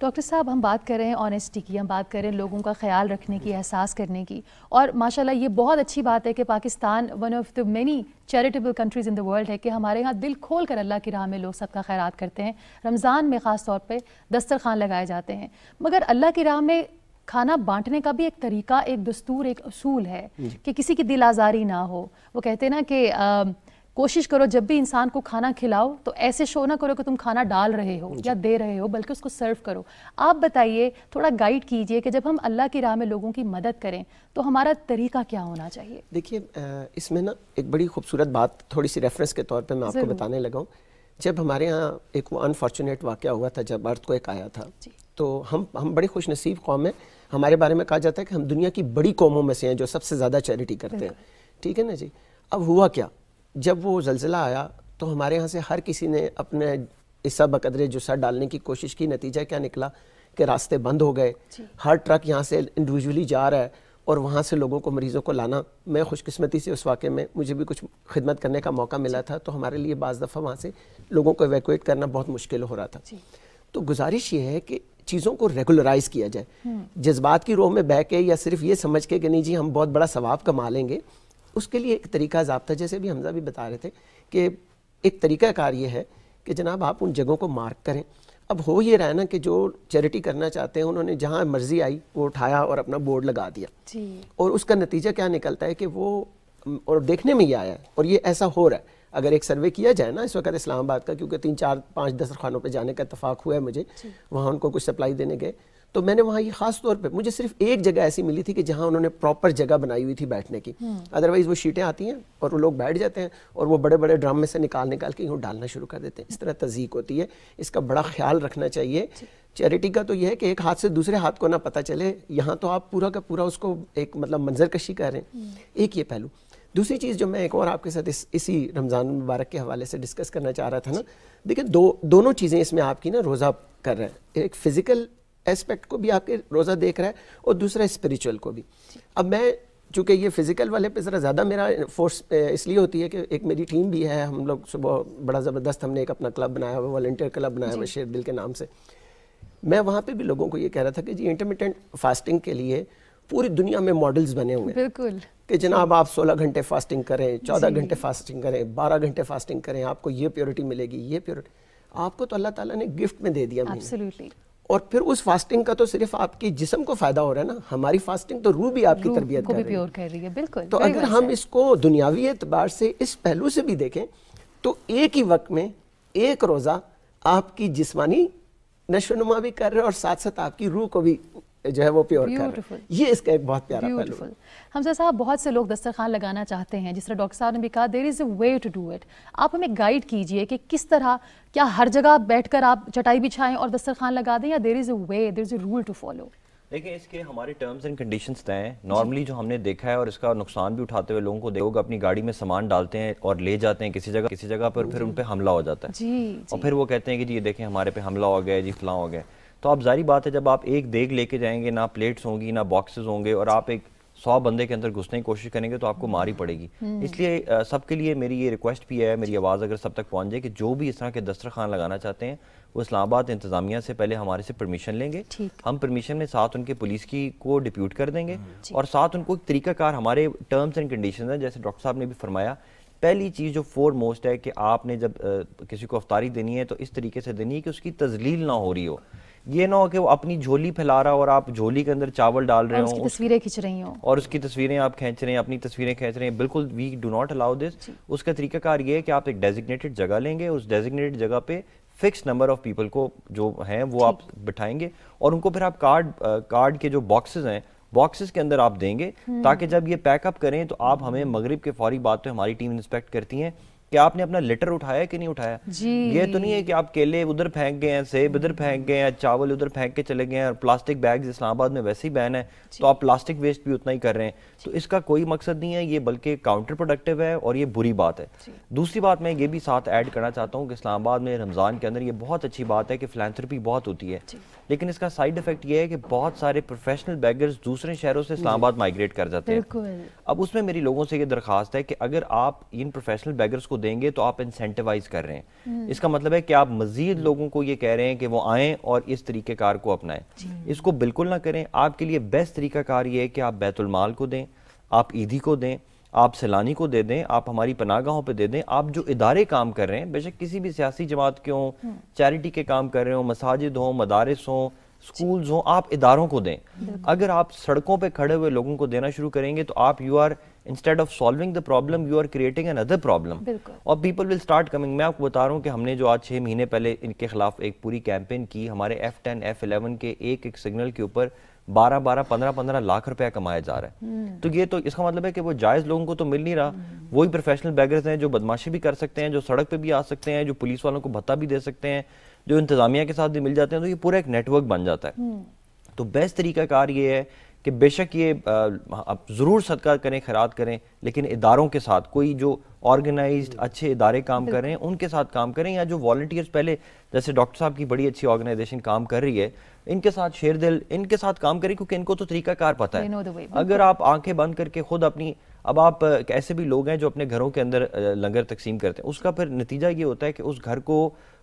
डॉक्टर साहब हम बात कर रहे हैं ऑनेस्टी की हम बात कर रहे हैं लोगों का ख्याल रखने की एहसास करने की और माशाल्लाह ये बहुत अच्छी बात है कि Pakistan one of the many charitable countries in the world है कि हमारे यहाँ दिल खोल कर अल्लाह की राह में लोग सबका खैरत करते हैं रमज़ान में ख़ास तौर पर दस्तरखान लगाए जाते हैं मगर अल्लाह की राह में खाना बांटने का भी एक तरीका एक दस्तूर एक असूल है कि किसी की दिल आज़ारी ना हो वो कहते हैं ना कि कोशिश करो जब भी इंसान को खाना खिलाओ तो ऐसे शो ना करो कि तुम खाना डाल रहे हो या दे रहे हो बल्कि उसको सर्व करो आप बताइए थोड़ा गाइड कीजिए कि जब हम अल्लाह की राह में लोगों की मदद करें तो हमारा तरीका क्या होना चाहिए देखिए इसमें ना एक बड़ी खूबसूरत बात थोड़ी सी रेफरेंस के तौर पर मैं आपको बताने लगा हूँ जब हमारे यहाँ एक वो अनफॉर्चुनेट वाक़ हुआ था जब अर्थ को एक आया था तो हम हम बड़े खुश नसीब कौम है हमारे बारे में कहा जाता है कि हम दुनिया की बड़ी कौमों में से हैं जो सबसे ज़्यादा चैरिटी करते हैं ठीक है ना जी अब हुआ क्या जब वो जलजिला आया तो हमारे यहाँ से हर किसी ने अपने हिस्सा बकदरे जुस्सा डालने की कोशिश की नतीजा क्या निकला कि रास्ते बंद हो गए हर ट्रक यहाँ से इंडिविजुअली जा रहा है और वहाँ से लोगों को मरीज़ों को लाना मैं खुशकस्मती से उस वाक़े में मुझे भी कुछ खिदमत करने का मौका मिला था तो हमारे लिए बज़ दफ़ा वहाँ से लोगों को एवेकुएट करना बहुत मुश्किल हो रहा था तो गुजारिश ये है कि चीज़ों को रेगुलराइज किया जाए जज्बात की रोह में बह के या सिर्फ ये समझ के कि नहीं जी हम बहुत बड़ा सवाब कमा लेंगे उसके लिए एक तरीका जबता जैसे भी हमजा भी बता रहे थे कि एक तरीक़ाकार ये है कि जनाब आप उन जगहों को मार्क करें अब हो ये रहा है ना कि जो चैरिटी करना चाहते हैं उन्होंने जहाँ मर्जी आई वो उठाया और अपना बोर्ड लगा दिया और उसका नतीजा क्या निकलता है कि वो और देखने में ही आया है और ये ऐसा हो रहा है अगर एक सर्वे किया जाए ना इस वक्त इस्लामाबाद का क्योंकि तीन चार पाँच दस खानों पर जाने का इतफाक़ हुआ है मुझे वहाँ उनको कुछ सप्लाई देने गए तो मैंने वहाँ ये खास तौर पे मुझे सिर्फ एक जगह ऐसी मिली थी कि जहाँ उन्होंने प्रॉपर जगह बनाई हुई थी बैठने की अदरवाइज़ हम्म। वो शीटें आती हैं और वो लोग बैठ जाते हैं और वो बड़े बड़े ड्राम में से निकाल निकाल के यूँ डालना शुरू कर देते हैं इस तरह तजीक होती है इसका बड़ा ख्याल रखना चाहिए चैरिटी का तो यह है कि एक हाथ से दूसरे हाथ को ना पता चले यहाँ तो आप पूरा का पूरा उसको एक मतलब मंजर कशी कर रहे हैं हम्म। एक ये पहलू दूसरी चीज़ जो मैं एक और आपके साथ इस इसी रमज़ान मुबारक के हवाले से डिस्कस करना चाह रहा था ना देखिए दो दोनों चीज़ें इसमें आपकी ना रोज़ा कर रहे हैं एक फ़िज़िकल एस्पेक्ट को भी आपके रोज़ा देख रहा है और दूसरा स्पिरिचुअल को भी अब मैं चूँकि ये फिज़िकल वाले पे ज़रा ज़्यादा मेरा फोर्स इसलिए होती है कि एक मेरी टीम भी है हम लोग सुबह बड़ा ज़बरदस्त हमने एक अपना क्लब बनाया हुआ वॉल्टियर क्लब बनाया हुआ शेर दिल के नाम से मैं वहाँ पे भी लोगों को ये कह रहा था कि जी इंटरमीडियंट फास्टिंग के लिए पूरी दुनिया में मॉडल्स बने हुए हैं बिल्कुल कि जनाब आप 16 घंटे फास्टिंग करें 14 घंटे फास्टिंग करें 12 घंटे फास्टिंग करें आपको ये प्योरिटी मिलेगी ये प्योरिटी आपको तो अल्लाह ताला ने गिफ्ट में दे दिया और फिर उस फास्टिंग का तो सिर्फ आपकी जिसम को फायदा हो रहा है ना हमारी फास्टिंग तो रूह भी आपकी तरबियत कर, रही है।, कर रही है बिल्कुल तो अगर हम इसको दुनियावी एतबार से इस पहलू से भी देखें तो एक ही वक्त में एक रोज़ा आपकी जिस्मानी नशोनुमा भी कर रहे और साथ साथ आपकी रूह को भी जो है वो प्योर कर ये इसका एक बहुत प्यारा पहलू है हमजा साहब बहुत से लोग दस्तरखान लगाना चाहते हैं जिस तरह डॉक्टर साहब ने भी कहा there is a way to do it आप हमें गाइड कीजिए कि किस तरह क्या हर जगह बैठकर आप चटाई बिछाएं और दस्तरखान लगा दें या there is a way there is a rule to follow देखिए इसके हमारे टर्म्स एंड कंडीशंस तय हैं नॉर्मली जो हमने देखा है और इसका नुकसान भी उठाते हुए लोगों को लोग अपनी गाड़ी में सामान डालते हैं और ले जाते हैं किसी जगह किसी जगह पर फिर उन पर हमला हो जाता है जी, जी। और फिर वो कहते हैं कि जी ये देखें हमारे पे हमला हो गया जी फला हो गया तो आप जारी बात है जब आप एक देग लेके जाएंगे ना प्लेट्स होंगी ना बॉक्सेस होंगे और आप एक सौ बंदे के अंदर घुसने की कोशिश करेंगे तो आपको मार ही पड़ेगी हम्म। इसलिए सबके लिए मेरी ये रिक्वेस्ट भी है मेरी आवाज़ अगर सब तक पहुँच जाए कि जो भी इस तरह के दस्तरखान लगाना चाहते हैं वो इस्लामाबाद इंतजामिया से पहले हमारे से परमिशन लेंगे हम परमिशन में साथ उनके पुलिस की को डिप्यूट कर देंगे हम्म। और साथ उनको एक तरीकाकार हमारे टर्म्स एंड कंडीशन है जैसे डॉक्टर साहब ने भी फरमाया पहली चीज़ जो फोर मोस्ट है कि आपने जब आ, किसी को अफ्तारी देनी है तो इस तरीके से देनी है कि उसकी तजलील ना हो रही हो ये ना हो कि वो अपनी झोली फैला रहा और आप झोली के अंदर चावल डाल रहे हो उसकी तस्वीरें खींच रही हो और उसकी तस्वीरें आप खींच रहे हैं अपनी तस्वीरें खींच रहे हैं बिल्कुल we do not allow this उसका तरीकाकार ये है कि आप एक डेजिग्नेटेड जगह लेंगे उस डेजिग्नेटेड जगह पे फिक्स नंबर ऑफ पीपल को जो हैं वो आप बिठाएंगे और उनको फिर आप कार्ड कार्ड के जो बॉक्सेस हैं बॉक्सेस के अंदर आप देंगे हम्म। ताकि जब ये पैकअप करें तो आप हमें मगरिब के फौरी बात पे हमारी टीम इंस्पेक्ट करती हैं कि आपने अपना लेटर उठाया कि नहीं उठाया जी। ये तो नहीं है कि आप केले उधर फेंक गए हैं सेब इधर हम्म। फेंक गए हैं चावल उधर फेंक के चले गए हैं और प्लास्टिक बैग इस्लामाबाद में वैसे ही बैन है तो आप प्लास्टिक वेस्ट भी उतना ही कर रहे हैं तो इसका कोई मकसद नहीं है ये बल्कि काउंटर प्रोडक्टिव है और ये बुरी बात है दूसरी बात मैं ये भी साथ ऐड करना चाहता हूँ कि इस्लामाबाद में रमज़ान के अंदर ये बहुत अच्छी बात है कि फिलानथ्रपी बहुत होती है लेकिन इसका साइड इफेक्ट ये है कि बहुत सारे प्रोफेशनल बैगर्स दूसरे शहरों से इस्लामाबाद माइग्रेट कर जाते हैं अब उसमें मेरी लोगों से ये दरखास्त है कि अगर आप इन प्रोफेशनल बैगर्स को देंगे तो आप इंसेंटिवाइज कर रहे हैं हम्म। इसका मतलब है कि आप मजीद हम्म। लोगों को ये कह रहे हैं कि वो आए और इस तरीक़ेकार को अपनाएं इसको बिल्कुल ना करें आपके लिए बेस्ट तरीक़ाकार ये है कि आप बैतुलमाल को दें आप ईदी को दें आप सैलानी को दे दें आप हमारी पनागाहों पे दे दें आप जो इदारे काम कर रहे हैं बेशक किसी भी सियासी जमात के हों हम्म। चैरिटी के काम कर रहे हों मसाजिद हों मदारस हों स्कूल्स हों आप इदारों को दें अगर आप सड़कों पे खड़े हुए लोगों को देना शुरू करेंगे तो आप you are instead of solving the problem you are creating another problem और पीपल विल स्टार्ट कमिंग मैं आपको बता रहा हूँ कि हमने जो आज छः महीने पहले इनके खिलाफ एक पूरी कैंपेन की हमारे एफ टेन एफ इलेवन के एक एक सिग्नल के ऊपर बारह बारह पंद्रह पंद्रह लाख रुपया कमाया जा रहा है हम्म। तो ये तो इसका मतलब है कि वो जायज़ लोगों को तो मिल नहीं रहा हम्म। वही प्रोफेशनल बैगर्स हैं जो बदमाशी भी कर सकते हैं जो सड़क पर भी आ सकते हैं जो पुलिस वालों को भत्ता भी दे सकते हैं जो इंतज़ामिया के साथ भी मिल जाते हैं तो ये पूरा एक नेटवर्क बन जाता है हम्म। तो बेस्ट तरीकाकार ये है कि बेशक ये आप ज़रूर सदका करें खैरात करें लेकिन इदारों के साथ कोई जो ऑर्गेनाइज अच्छे इदारे काम कर रहे हैं उनके साथ काम करें या जो वॉल्टियर्स पहले जैसे डॉक्टर साहब की बड़ी अच्छी ऑर्गेनाइजेशन काम कर रही है इनके साथ शेर दिल इनके साथ काम करें क्योंकि इनको तो तरीकाकार पता है अगर आप आंखें बंद करके खुद अपनी अब आप ऐसे भी लोग हैं जो अपने घरों के अंदर लंगर तकसीम करते हैं उसका फिर नतीजा ये होता है कि उस घर को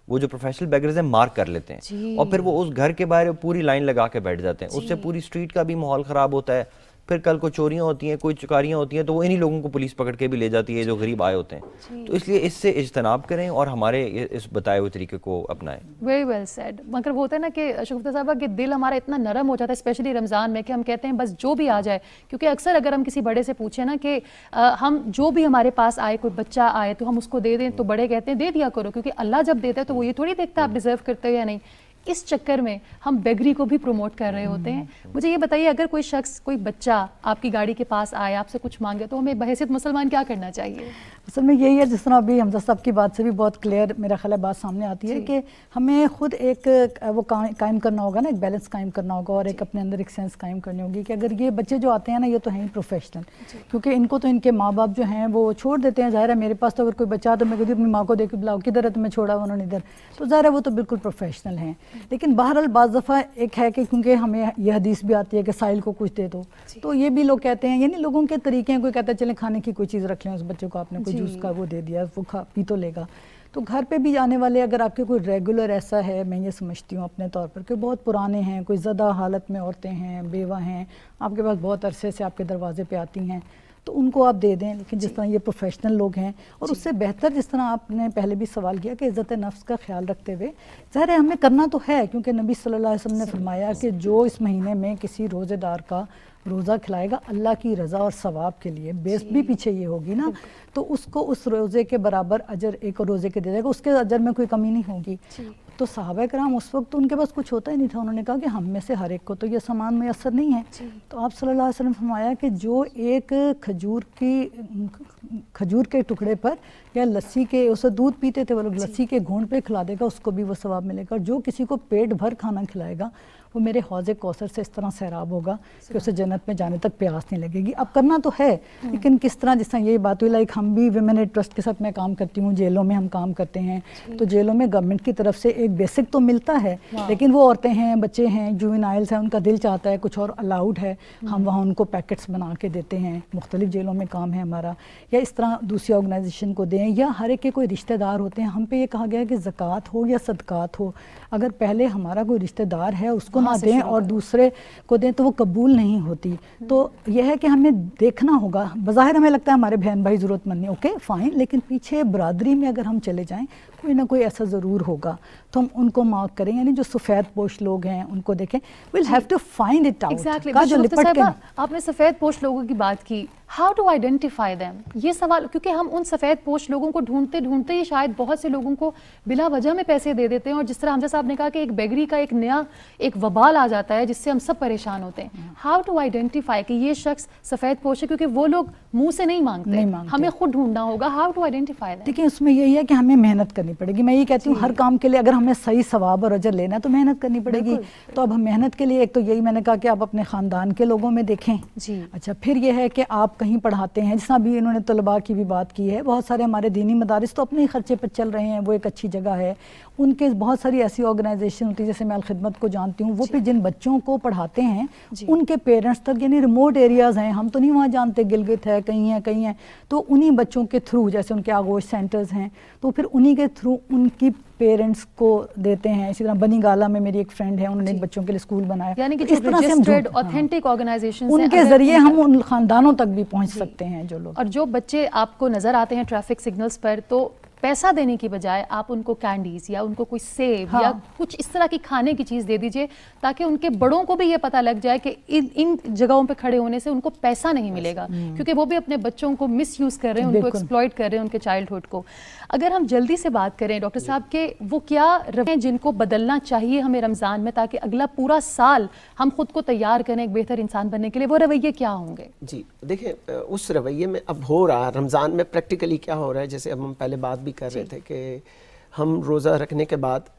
वो जो प्रोफेशनल बैगर्स हैं मार्क कर लेते हैं और फिर वो उस घर के बाहर पूरी लाइन लगा के बैठ जाते हैं उससे पूरी स्ट्रीट का भी माहौल ख़राब होता है फिर कल को चोरियाँ होती हैं कोई चुकारियाँ होती हैं तो वो इन्हीं लोगों को पुलिस पकड़ के भी ले जाती है जो गरीब आए होते हैं तो इसलिए इससे इजतनाब करें और हमारे इस बताए हुए तरीके को अपनाएं वेरी वेल सेड मगर होता है ना कि गुप्ता साहब कि दिल हमारा इतना नरम हो जाता है स्पेशली रमज़ान में कि हम कहते हैं बस जो भी आ जाए क्योंकि अक्सर अगर हम किसी बड़े से पूछें ना कि हम जो भी हमारे पास आए कोई बच्चा आए तो हम उसको दे दें तो बड़े कहते हैं दे दिया करो क्योंकि अल्लाह जब देता है तो वो ये थोड़ी देखता है आप डिज़र्व हम्म। करते हो या नहीं इस चक्कर में हम बेगरी को भी प्रमोट कर रहे होते हैं हम्म। मुझे ये बताइए अगर कोई शख्स कोई बच्चा आपकी गाड़ी के पास आए आपसे कुछ मांगे तो हमें बहसित मुसलमान क्या करना चाहिए असल में यही है जिस तरह अभी हमजा साहब की बात से भी बहुत क्लियर मेरा ख्याल बात सामने आती है कि हमें खुद एक वो कायम करना होगा ना एक बैलेंस कायम करना होगा और एक अपने अंदर एक सेंस कायम करनी होगी कि अगर ये बच्चे जो आते हैं ना ये तो हैं प्रोफेशनल क्योंकि इनको तो इनके माँ बाप जो हैं वो छोड़ देते हैं ज़ाहिर है मेरे पास तो अगर कोई बच्चा तो मैं कभी अपनी माँ को देख बुलाओ किधर है तुम्हें तो छोड़ा उन्होंने इधर तो ज़ाहिर है वो तो बिल्कुल प्रोफेशनल हैं लेकिन बहरहाल बज दफ़ा एक है कि क्योंकि हमें यह हदीस भी आती है कि साहिल को कुछ दे दो तो ये भी लोग कहते हैं यानी लोगों के तरीके हैं कोई कहता है चले खाने की कोई चीज़ रख लें उस बच्चे को आपने जूस का वो दे दिया वो खा पी तो लेगा तो घर पे भी जाने वाले अगर आपके कोई रेगुलर ऐसा है मैं ये समझती हूँ अपने तौर पर कि बहुत पुराने हैं कोई ज़्यादा हालत में औरतें हैं बेवा हैं आपके पास बहुत अरसे से आपके दरवाजे पे आती हैं तो उनको आप दे दें लेकिन जिस तरह ये प्रोफेशनल लोग हैं और उससे बेहतर जिस तरह आपने पहले भी सवाल किया कि इज़्ज़त नफ्स का ख्याल रखते हुए ज़ाहिर है हमें करना तो है क्योंकि नबी सल्लल्लाहु अलैहि वसल्लम ने फरमाया कि जो इस महीने में किसी रोज़ेदार का रोज़ा खिलाएगा अल्लाह की रज़ा और सवाब के लिए बेस भी पीछे ये होगी ना तो उसको उस रोज़े के बराबर अजर एक रोज़े के दे देगा उसके अजर में कोई कमी नहीं होगी तो साहब कराम उस वक्त तो उनके पास कुछ होता ही नहीं था उन्होंने कहा कि हम में से हर एक को तो ये सामान मैसर नहीं है तो आप सल्लल्लाहु अलैहि वसल्लम फरमाया कि जो एक खजूर की खजूर के टुकड़े पर या लस्सी के उसे दूध पीते थे वो लोग लस्सी के घूंढ पे खिला देगा उसको भी वो स्वाब मिलेगा जो किसी को पेट भर खाना खिलाएगा वो मेरे हौज कौसर से इस तरह सैराब होगा कि उसे जन्नत में जाने तक प्यास नहीं लगेगी अब करना तो है लेकिन किस तरह जिस तरह यही बात हुई लाइक हम भी वेमेन एड ट्रस्ट के साथ मैं काम करती हूँ जेलों में हम काम करते हैं तो जेलों में गवर्नमेंट की तरफ से एक बेसिक तो मिलता है हाँ। लेकिन वो औरतें हैं बच्चे हैं आयल्स हैं उनका दिल चाहता है कुछ और अलाउड है हम्म। हम वहाँ उनको पैकेट्स बना के देते हैं मुख्तलिफ जेलों में काम है हमारा या इस तरह दूसरी ऑर्गेनाइजेशन को दें या हर एक के कोई रिश्तेदार होते हैं हम पे ये कहा गया है कि जक़ात हो या सदक़ात हो अगर पहले हमारा कोई रिश्तेदार है उसको खुमा दें और दूसरे को दें तो वो कबूल नहीं होती तो यह है कि हमें देखना होगा बाहर हमें लगता है हमारे बहन भाई ज़रूरतमंद नहीं ओके फ़ाइन लेकिन पीछे बरदरी में अगर हम चले जाएँ कोई ना कोई ऐसा ज़रूर होगा तो हम उनको माफ करें यानी जो सफ़ेद पोश लोग हैं उनको देखें will have to find it out जो लिपट के आपने सफ़ेद पोश लोगों की बात की हाउ टू आइडेंटिफाई दैम ये सवाल क्योंकि हम उन सफ़ेद पोष लोगों को ढूंढते ढूंढते ही शायद बहुत से लोगों को बिला वजह में पैसे दे देते हैं और जिस तरह हमजा साहब ने कहा कि एक बेगरी का एक नया एक वबाल आ जाता है जिससे हम सब परेशान होते हैं हाउ टू आइडेंटिफाई कि ये शख्स सफ़ेद पोष है क्योंकि वो लोग मुँह से नहीं मांगते, नहीं मांगते। हमें खुद ढूंढना होगा हाउ टू आइडेंटिफाई देखिए उसमें यही है कि हमें मेहनत करनी पड़ेगी मैं ये कहती हूँ हर काम के लिए अगर हमें सही स्वाब और अजर लेना है तो मेहनत करनी पड़ेगी तो अब हम मेहनत के लिए एक तो यही मैंने कहा कि आप अपने ख़ानदान के लोगों में देखें जी अच्छा फिर यह है कि आप कहीं पढ़ाते हैं जिस भी इन्होंने तलबा की भी बात की है बहुत सारे हमारे दीनी मदारस तो अपने ही ख़र्चे पर चल रहे हैं वो एक अच्छी जगह है उनके बहुत सारी ऐसी ऑर्गेनाइजेशन होती है जैसे मैं खिदमत को जानती हूँ वो भी जिन बच्चों को पढ़ाते हैं उनके पेरेंट्स तक यानी रिमोट एरियाज़ हैं हम तो नहीं वहाँ जानते गिलगित है कहीं है कहीं है तो उन्हीं बच्चों के थ्रू जैसे उनके आगोश सेंटर्स हैं तो फिर उन्हीं के थ्रू उनकी पेरेंट्स को देते हैं इसी तरह बनी गाला में मेरी एक फ्रेंड है उन्होंने बच्चों के लिए स्कूल बनाया यानी कि तो इस तरह से हम हाँ। उनके जरिए हम उन खानदानों तक भी पहुंच सकते हैं जो लोग और जो बच्चे आपको नजर आते हैं ट्रैफिक सिग्नल्स पर तो पैसा देने की बजाय आप उनको कैंडीज या उनको कोई सेब हाँ। या कुछ इस तरह की खाने की चीज़ दे दीजिए ताकि उनके बड़ों को भी ये पता लग जाए कि इन इन जगहों पे खड़े होने से उनको पैसा नहीं मिलेगा हम्म। क्योंकि वो भी अपने बच्चों को मिस यूज़ कर रहे हैं उनको एक्सप्लॉयट कर रहे हैं उनके चाइल्डहुड को अगर हम जल्दी से बात करें डॉक्टर साहब के वो क्या रवें जिनको बदलना चाहिए हमें रमज़ान में ताकि अगला पूरा साल हम खुद को तैयार करें एक बेहतर इंसान बनने के लिए वो रवैये क्या होंगे जी देखिए उस रवैये में अब हो रहा है रमज़ान में प्रैक्टिकली क्या हो रहा है जैसे अब हम पहले बात भी भी कर रहे थे कि हम रोज़ा रखने के बाद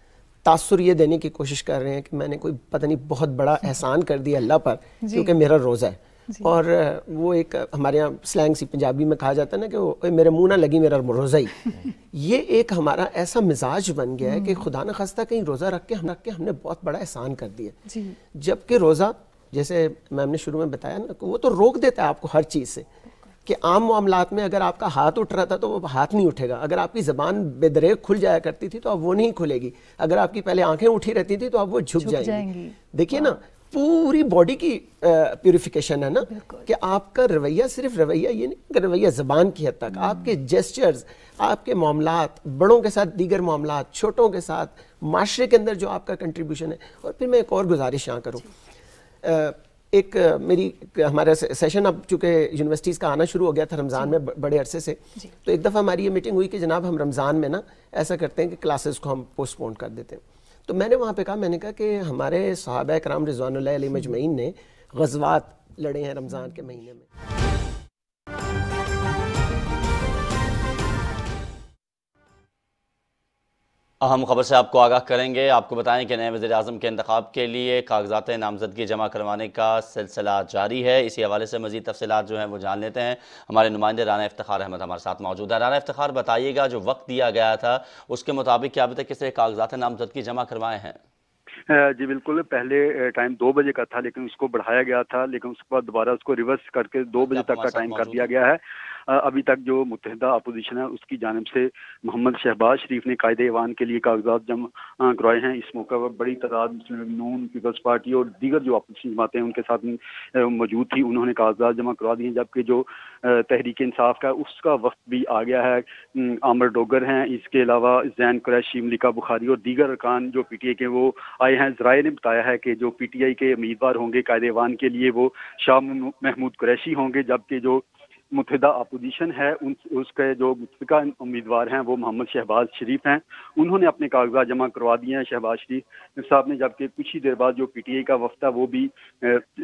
तासुर ये देने की कोशिश कर रहे हैं कि मैंने कोई पता नहीं बहुत बड़ा एहसान कर दिया अल्लाह पर क्योंकि मेरा रोज़ा है और वो एक हमारे यहाँ स्लैंग सी पंजाबी में कहा जाता है ना कि वो मेरे मुँह ना लगी मेरा रोज़ा ही ये एक हमारा ऐसा मिजाज बन गया है कि हम्म। खुदा न खस्ता कहीं रोज़ा रख के हम रख के हमने बहुत बड़ा एहसान कर दिया जबकि रोज़ा जैसे मैम ने शुरू में बताया ना वो तो रोक देता है आपको हर चीज़ से कि आम मामला में अगर आपका हाथ उठ रहा था तो वो हाथ नहीं उठेगा अगर आपकी ज़बान बेदरे खुल जाया करती थी तो अब वो नहीं खुलेगी अगर आपकी पहले आंखें उठी रहती थी तो अब वो झुक जाएंगी, जाएंगी। देखिए ना हाँ। पूरी बॉडी की प्योरिफिकेशन है ना कि आपका रवैया सिर्फ रवैया ये नहीं रवैया ज़बान की हद तक आपके जेस्चर्स हम्म। आपके मामला बड़ों के साथ दीगर मामला छोटों के साथ माशरे के अंदर जो आपका कंट्रीब्यूशन है और फिर मैं एक और गुजारिश यहाँ करूँ एक मेरी हमारा सेशन अब चूंकि यूनिवर्सिटीज़ का आना शुरू हो गया था रमज़ान में बड़े अरसे से तो एक दफ़ा हमारी ये मीटिंग हुई कि जनाब हम रमज़ान में ना ऐसा करते हैं कि क्लासेस को हम पोस्टपोन कर देते हैं तो मैंने वहाँ पे कहा मैंने कहा कि हमारे सहाबा कराम रिजवान मजमैन ने गजवात लड़े हैं रमज़ान के महीने में अहम खबर से आपको आगाह करेंगे आपको बताएं कि नए वजे अजम के इंतब के लिए कागजात नामजदगी जमा करवाने का सिलसिला जारी है इसी हवाले से मजीद तफसलत जो हैं वो जान लेते हैं हमारे नुमाइंदे राना इफ्तार अहमद हमारे साथ मौजूद है राना इफ्तार बताइएगा जो वक्त दिया गया था उसके मुताबिक क्या अभी तक किसने कागजात नामजदगी जमा करवाए हैं जी बिल्कुल पहले टाइम दो बजे का था लेकिन उसको बढ़ाया गया था लेकिन उसके बाद दोबारा उसको रिवर्स करके दो बजे तक का टाइम कर दिया गया है अभी तक जो मुतहदा अपोजिशन है उसकी जानब से मोहम्मद शहबाज शरीफ ने कायदे ऐवान के लिए कागजात जमा करवाए हैं इस मौके पर बड़ी तादाद नून पीपल्स पार्टी और दीगर जो अपोजिशन जमाते हैं उनके साथ मौजूद थी उन्होंने कागजात जमा करवा दिए जबकि जो तहरीक इंसाफ का उसका वक्त भी आ गया है आमर डोगर हैं इसके अलावा जैन क्रैशी मलिका बुखारी और दीगर अरकान जो पी टी आई के वो आए हैं जराए ने बताया है कि जो पी टी आई के उम्मीदवार होंगे कायदे ईवान के लिए वो शाह महमूद क्रैशी होंगे जबकि जो मुतहदा अपोजिशन है उन उसके जो मुतफिका उम्मीदवार हैं वो मोहम्मद शहबाज शरीफ हैं उन्होंने अपने कागजात जमा करवा दिए हैं शहबाज शरीफ साहब ने जबकि कुछ ही देर बाद जो पी टी आई का वफ्ता वो भी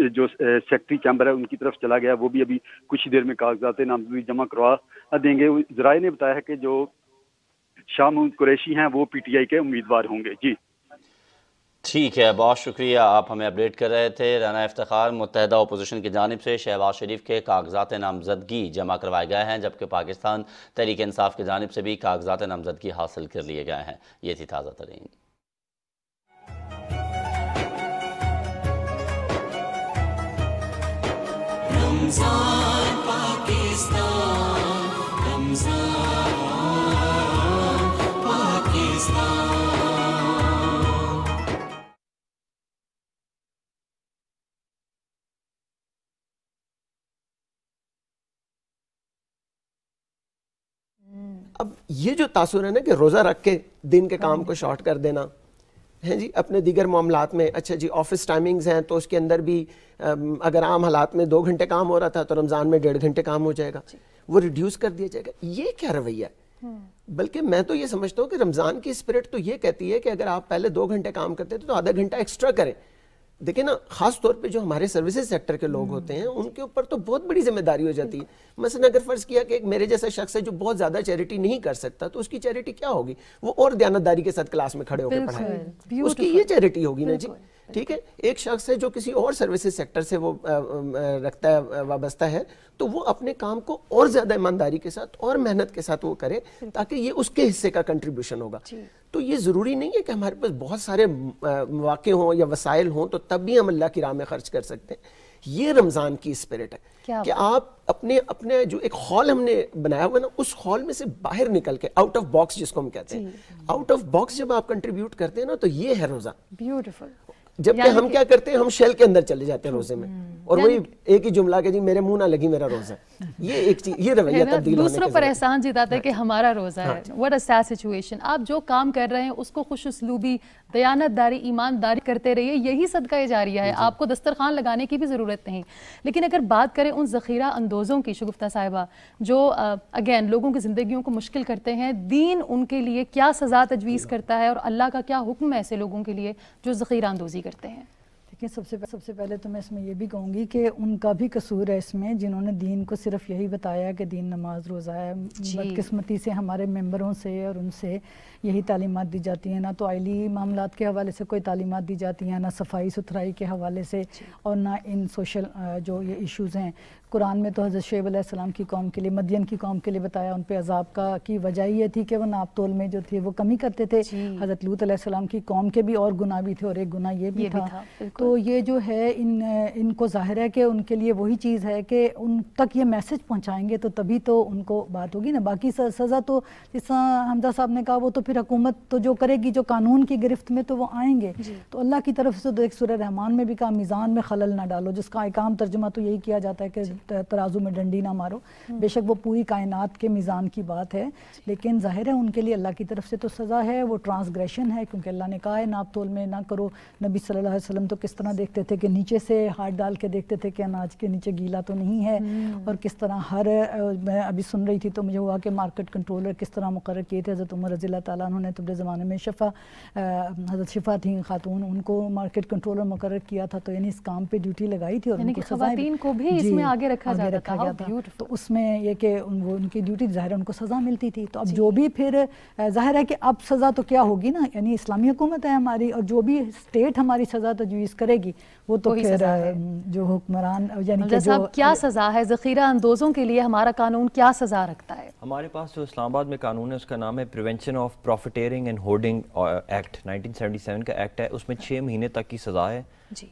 जो सेक्रेटरी चैम्बर है उनकी तरफ चला गया वो भी अभी कुछ ही देर में कागजात नाम जमा करवा देंगे जराये ने बताया है कि जो शाह महमूद कुरैशी हैं वो पी टी आई के उम्मीदवार होंगे जी ठीक है बहुत शुक्रिया आप हमें अपडेट कर रहे थे राना इफ्तार मुतहदा अपोजिशन की जानब से शहबाज शरीफ के कागजात नामजदगी जमा करवाए गए हैं जबकि पाकिस्तान तहरीक इंसाफ की जानब से भी कागजात नामजदगी हासिल कर लिए गए हैं ये थी ताज़ा तरीन पाकिस्तान ये जो तासुर है ना कि रोज़ा रख के दिन के काम हाँ। को शॉर्ट कर देना हैं जी अपने दीगर मामला में अच्छा जी ऑफिस टाइमिंग्स हैं तो उसके अंदर भी अगर आम हालात में दो घंटे काम हो रहा था तो रमज़ान में डेढ़ घंटे काम हो जाएगा वो रिड्यूस कर दिया जाएगा ये क्या रवैया है हाँ। बल्कि मैं तो ये समझता हूँ कि रमज़ान की स्पिरिट तो ये कहती है कि अगर आप पहले दो घंटे काम करते थे तो आधा घंटा एक्स्ट्रा करें देखिए ना खास तौर पे जो हमारे सर्विसेज सेक्टर के लोग होते हैं उनके ऊपर तो बहुत बड़ी जिम्मेदारी हो जाती है मसलन अगर फर्ज किया कि एक मेरे जैसा शख्स है जो बहुत ज्यादा चैरिटी नहीं कर सकता तो उसकी चैरिटी क्या होगी वो और दयानतदारी के साथ क्लास में खड़े होकर पढ़ाएंगे उसकी ये चैरिटी होगी ना जी ठीक है एक शख्स है जो किसी और सर्विसेज सेक्टर से वो रखता है वाबस्ता है तो वो अपने काम को और ज़्यादा ईमानदारी के साथ और मेहनत के साथ वो करे ताकि ये उसके हिस्से का कंट्रीब्यूशन होगा तो ये ज़रूरी नहीं है कि हमारे पास बहुत सारे मौक़े हों या वसाइल हों तो तब भी हम अल्लाह की राह में खर्च कर सकते हैं ये रमज़ान की स्पिरिट है कि आप अपने अपने जो एक हॉल हमने बनाया हुआ ना उस हॉल में से बाहर निकल के आउट ऑफ बॉक्स जिसको हम कहते हैं आउट ऑफ बॉक्स जब आप कंट्रीब्यूट करते हैं ना तो ये है रोज़ा ब्यूटीफुल जबकि हम क्या करते हैं हम शेल के अंदर चले जाते हैं रोजे में हम्म। और वही एक ही जुमला के जी मेरे मुंह ना लगी मेरा रोजा ये एक चीज ये रवैया तब्दील दूसरों पर एहसान जिताते हैं कि हाँ। हमारा रोजा है व्हाट अ सैड सिचुएशन आप जो काम कर रहे हैं उसको खुश उसलूबी दयानतदारी ईमानदारी करते रहिए यही सदका जा रहा है आपको दस्तरखान लगाने की भी ज़रूरत नहीं लेकिन अगर बात करें उन ज़ख़ीरा अंदोज़ों की शगुफ्ता साहिबा जो अगेन लोगों की ज़िंदगियों को मुश्किल करते हैं दीन उनके लिए क्या सज़ा तजवीज़ करता है और अल्लाह का क्या हुक्म है ऐसे लोगों के लिए जो ज़ख़ीरा अंदोज़ी करते हैं देखिए सबसे सबसे सबसे पहले तो मैं इसमें यह भी कहूँगी कि उनका भी कसूर है इसमें जिन्होंने दीन को सिर्फ यही बताया कि दीन नमाज रोज़ा है बदकस्मती से हमारे मेंबरों से और उनसे यही तालीमत दी जाती हैं ना तो आइली मामला के हवाले से कोई तालीमत दी जाती हैं ना सफाई सुथराई के हवाले से और ना इन सोशल जो ये इश्यूज़ हैं कुरान में तो हज़रत शेब अलैहिस्सलाम की कौम के लिए मदियन की कौम के लिए बताया उन पर अजाब का की वजह यह थी कि वह नापतोल में जो थे वो कमी करते थे हज़रत लूत आसमाम की कौम के भी और गुना भी थे और एक गुना ये भी ये था, भी था तो ये जो है इन इनको ज़ाहिर है कि उनके लिए वही चीज़ है कि उन तक ये मैसेज पहुँचाएँगे तो तभी तो उनको बात होगी ना बाकी सज़ा तो जिस हमजा साहब ने कहा वो तो फिर हकूमत तो जो करेगी जो कानून की गिरफ्त में तो वो आएंगे तो अल्लाह की तरफ से तो एक सुर रहमान में भी कहा मीज़ान में खलल ना डालो जिसका एक आम तर्जुमा तो यही किया जाता है कि तराजू में डंडी ना मारो बेशक वो पूरी कायनात के मिज़ान की बात है लेकिन ज़ाहिर है उनके लिए अल्लाह की तरफ से तो सज़ा है वो ट्रांसग्रेशन है क्योंकि अल्लाह ने कहा है नाप तोल में ना करो नबी सल्लल्लाहु अलैहि वसल्लम तो किस तरह देखते थे कि नीचे से हाथ डाल के देखते थे कि अनाज के नीचे गीला तो नहीं है हम्म। और किस तरह हर मैं अभी सुन रही थी तो मुझे हुआ कि मार्केट कंट्रोलर किस तरह मुकर किए थे हज़रत उमर रजी तला उन्होंने तबले तो ज़माने में शफ़ा हज़रत शफा थी खातून उनको मार्केट कंट्रोलर मुकर किया था तो यानी इस काम पर ड्यूटी लगाई थी और को भी इसमें आगे रखा आगे रखा गया था तो उसमें ये कि वो उनकी ड्यूटी ज़ाहिर उनको सज़ा मिलती थी तो अब जो भी फिर ज़ाहिर है कि अब सज़ा तो क्या होगी ना यानी इस्लामी हुकूमत है हमारी और जो भी स्टेट हमारी सज़ा तजवीज़ करेगी वो तो फिर जो हुक्मरान यानी क्या सज़ा है ज़ख़ीरा अंदोज़ों के लिए हमारा कानून क्या सज़ा रखता है हमारे पास जो इस्लामाबाद में कानून है उसका नाम है prevention of profiteering and hoarding act 1977 का एक्ट है उसमें छः महीने तक की सज़ा है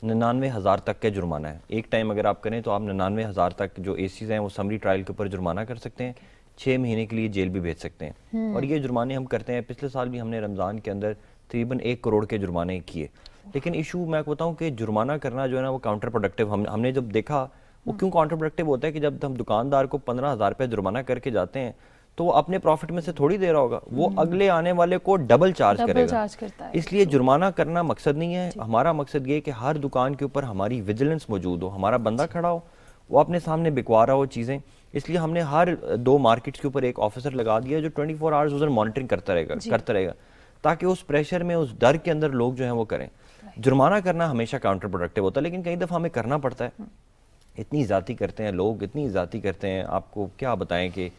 निन्यानवे हज़ार तक का जुर्माना है एक टाइम अगर आप करें तो आप निन्यानवे हज़ार तक जो एसीज हैं वो समरी ट्रायल के ऊपर जुर्माना कर सकते हैं छः महीने के लिए जेल भी भेज सकते हैं हम्म। और ये जुर्माने हम करते हैं पिछले साल भी हमने रमज़ान के अंदर तकरीबन एक करोड़ के जुर्माने किए लेकिन इशू मैं आपको बताऊँ कि जुर्माना करना जो है ना वो काउंटर प्रोडक्टिव हम हमने जब देखा वो हम्म। क्यों काउंटर प्रोडक्टिव होता है कि जब हम दुकानदार को पंद्रह हज़ार रुपये जुर्माना करके जाते हैं तो वो अपने प्रॉफिट में से थोड़ी दे रहा होगा वो हम्म। अगले आने वाले को डबल चार्ज डबल करेगा चार्ज करता है इसलिए जुर्माना करना मकसद नहीं है हमारा मकसद ये कि हर दुकान के ऊपर हमारी विजिलेंस मौजूद हो हमारा बंदा खड़ा हो वो अपने सामने बिकवा रहा हो चीज़ें इसलिए हमने हर दो मार्केट्स के ऊपर एक ऑफिसर लगा दिया जो ट्वेंटी फोर आवर्स उधर मॉनिटरिंग करता रहेगा करता रहेगा ताकि उस प्रेशर में उस डर के अंदर लोग जो है वो करें जुर्माना करना हमेशा काउंटर प्रोडक्टिव होता है लेकिन कई दफ़ा हमें करना पड़ता है हम्म। इतनी ज़्यादा करते हैं लोग इतनी ज़्यादा करते हैं आपको क्या बताएं कि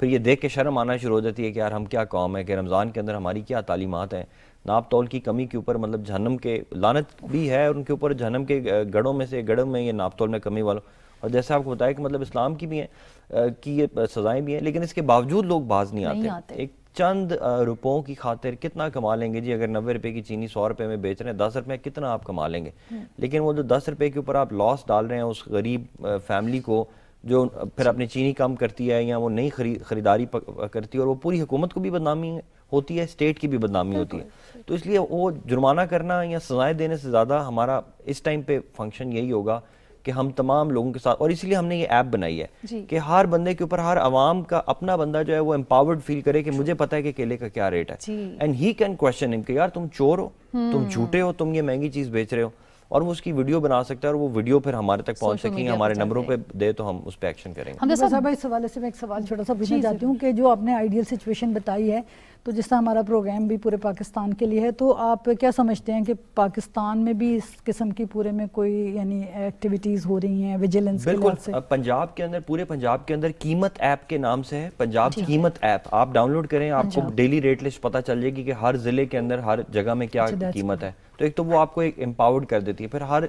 फिर ये देख के शर्म आना शुरू हो जाती है कि यार हम क्या कौम है कि रमज़ान के अंदर हमारी क्या तालीमत हैं नाप तोल की कमी के ऊपर मतलब जहनम के लानत भी है और उनके ऊपर जहनम के गढ़ों में से गढ़ों में ये नाप तोल में कमी वालों और जैसे आपको बताया कि मतलब इस्लाम की भी हैं कि ये सज़ाएँ भी हैं लेकिन इसके बावजूद लोग बाज नहीं, नहीं आते एक चंद रुपयों की खातिर कितना कमा लेंगे जी अगर नब्बे रुपए की चीनी सौ रुपए में बेच रहे हैं दस रुपए कितना आप कमा लेंगे हम्म। लेकिन वो जो दस रुपए के ऊपर आप लॉस डाल रहे हैं उस गरीब फैमिली को जो फिर अपनी चीनी कम करती है या वो नई खरी, खरीदारी करती है और वो पूरी हुकूमत को भी बदनामी होती है स्टेट की भी बदनामी होती है तो इसलिए वो जुर्माना करना या सजाएं देने से ज़्यादा हमारा इस टाइम पे फंक्शन यही होगा कि हम तमाम लोगों के साथ और इसलिए हमने ये ऐप बनाई है कि हर बंदे के ऊपर हर आवाम का अपना बंदा जो है वो एम्पावर्ड फील करे कि मुझे पता है कि केले का क्या रेट है and he can question him कि यार तुम चोर हो तुम हम्म। झूठे हो तुम ये महंगी चीज़ बेच रहे हो और वो उसकी वीडियो बना सकता है और वो वीडियो फिर हमारे तक पहुंच सकेंगे हमारे नंबरों पे दे तो हम उस पर एक्शन करेंगे हम जैसा तो भाई इस हवाले से मैं एक सवाल छोटा सा पूछना चाहती हूँ कि जो आपने आइडियल सिचुएशन बताई है तो जिस तरह हमारा प्रोग्राम भी पूरे पाकिस्तान के लिए है तो आप क्या समझते हैं कि पाकिस्तान में भी इस किस्म की पूरे में कोई यानी एक्टिविटीज़ हो रही हैं विजिलेंस बिल्कुल के पंजाब के अंदर पूरे पंजाब के अंदर कीमत ऐप के नाम से है पंजाब कीमत ऐप आप डाउनलोड करें आपको डेली रेट लिस्ट पता चल जाएगी कि हर ज़िले के अंदर हर जगह में क्या अच्छा, कीमत है तो एक तो वो आपको एक एम्पावर्ड कर देती है फिर हर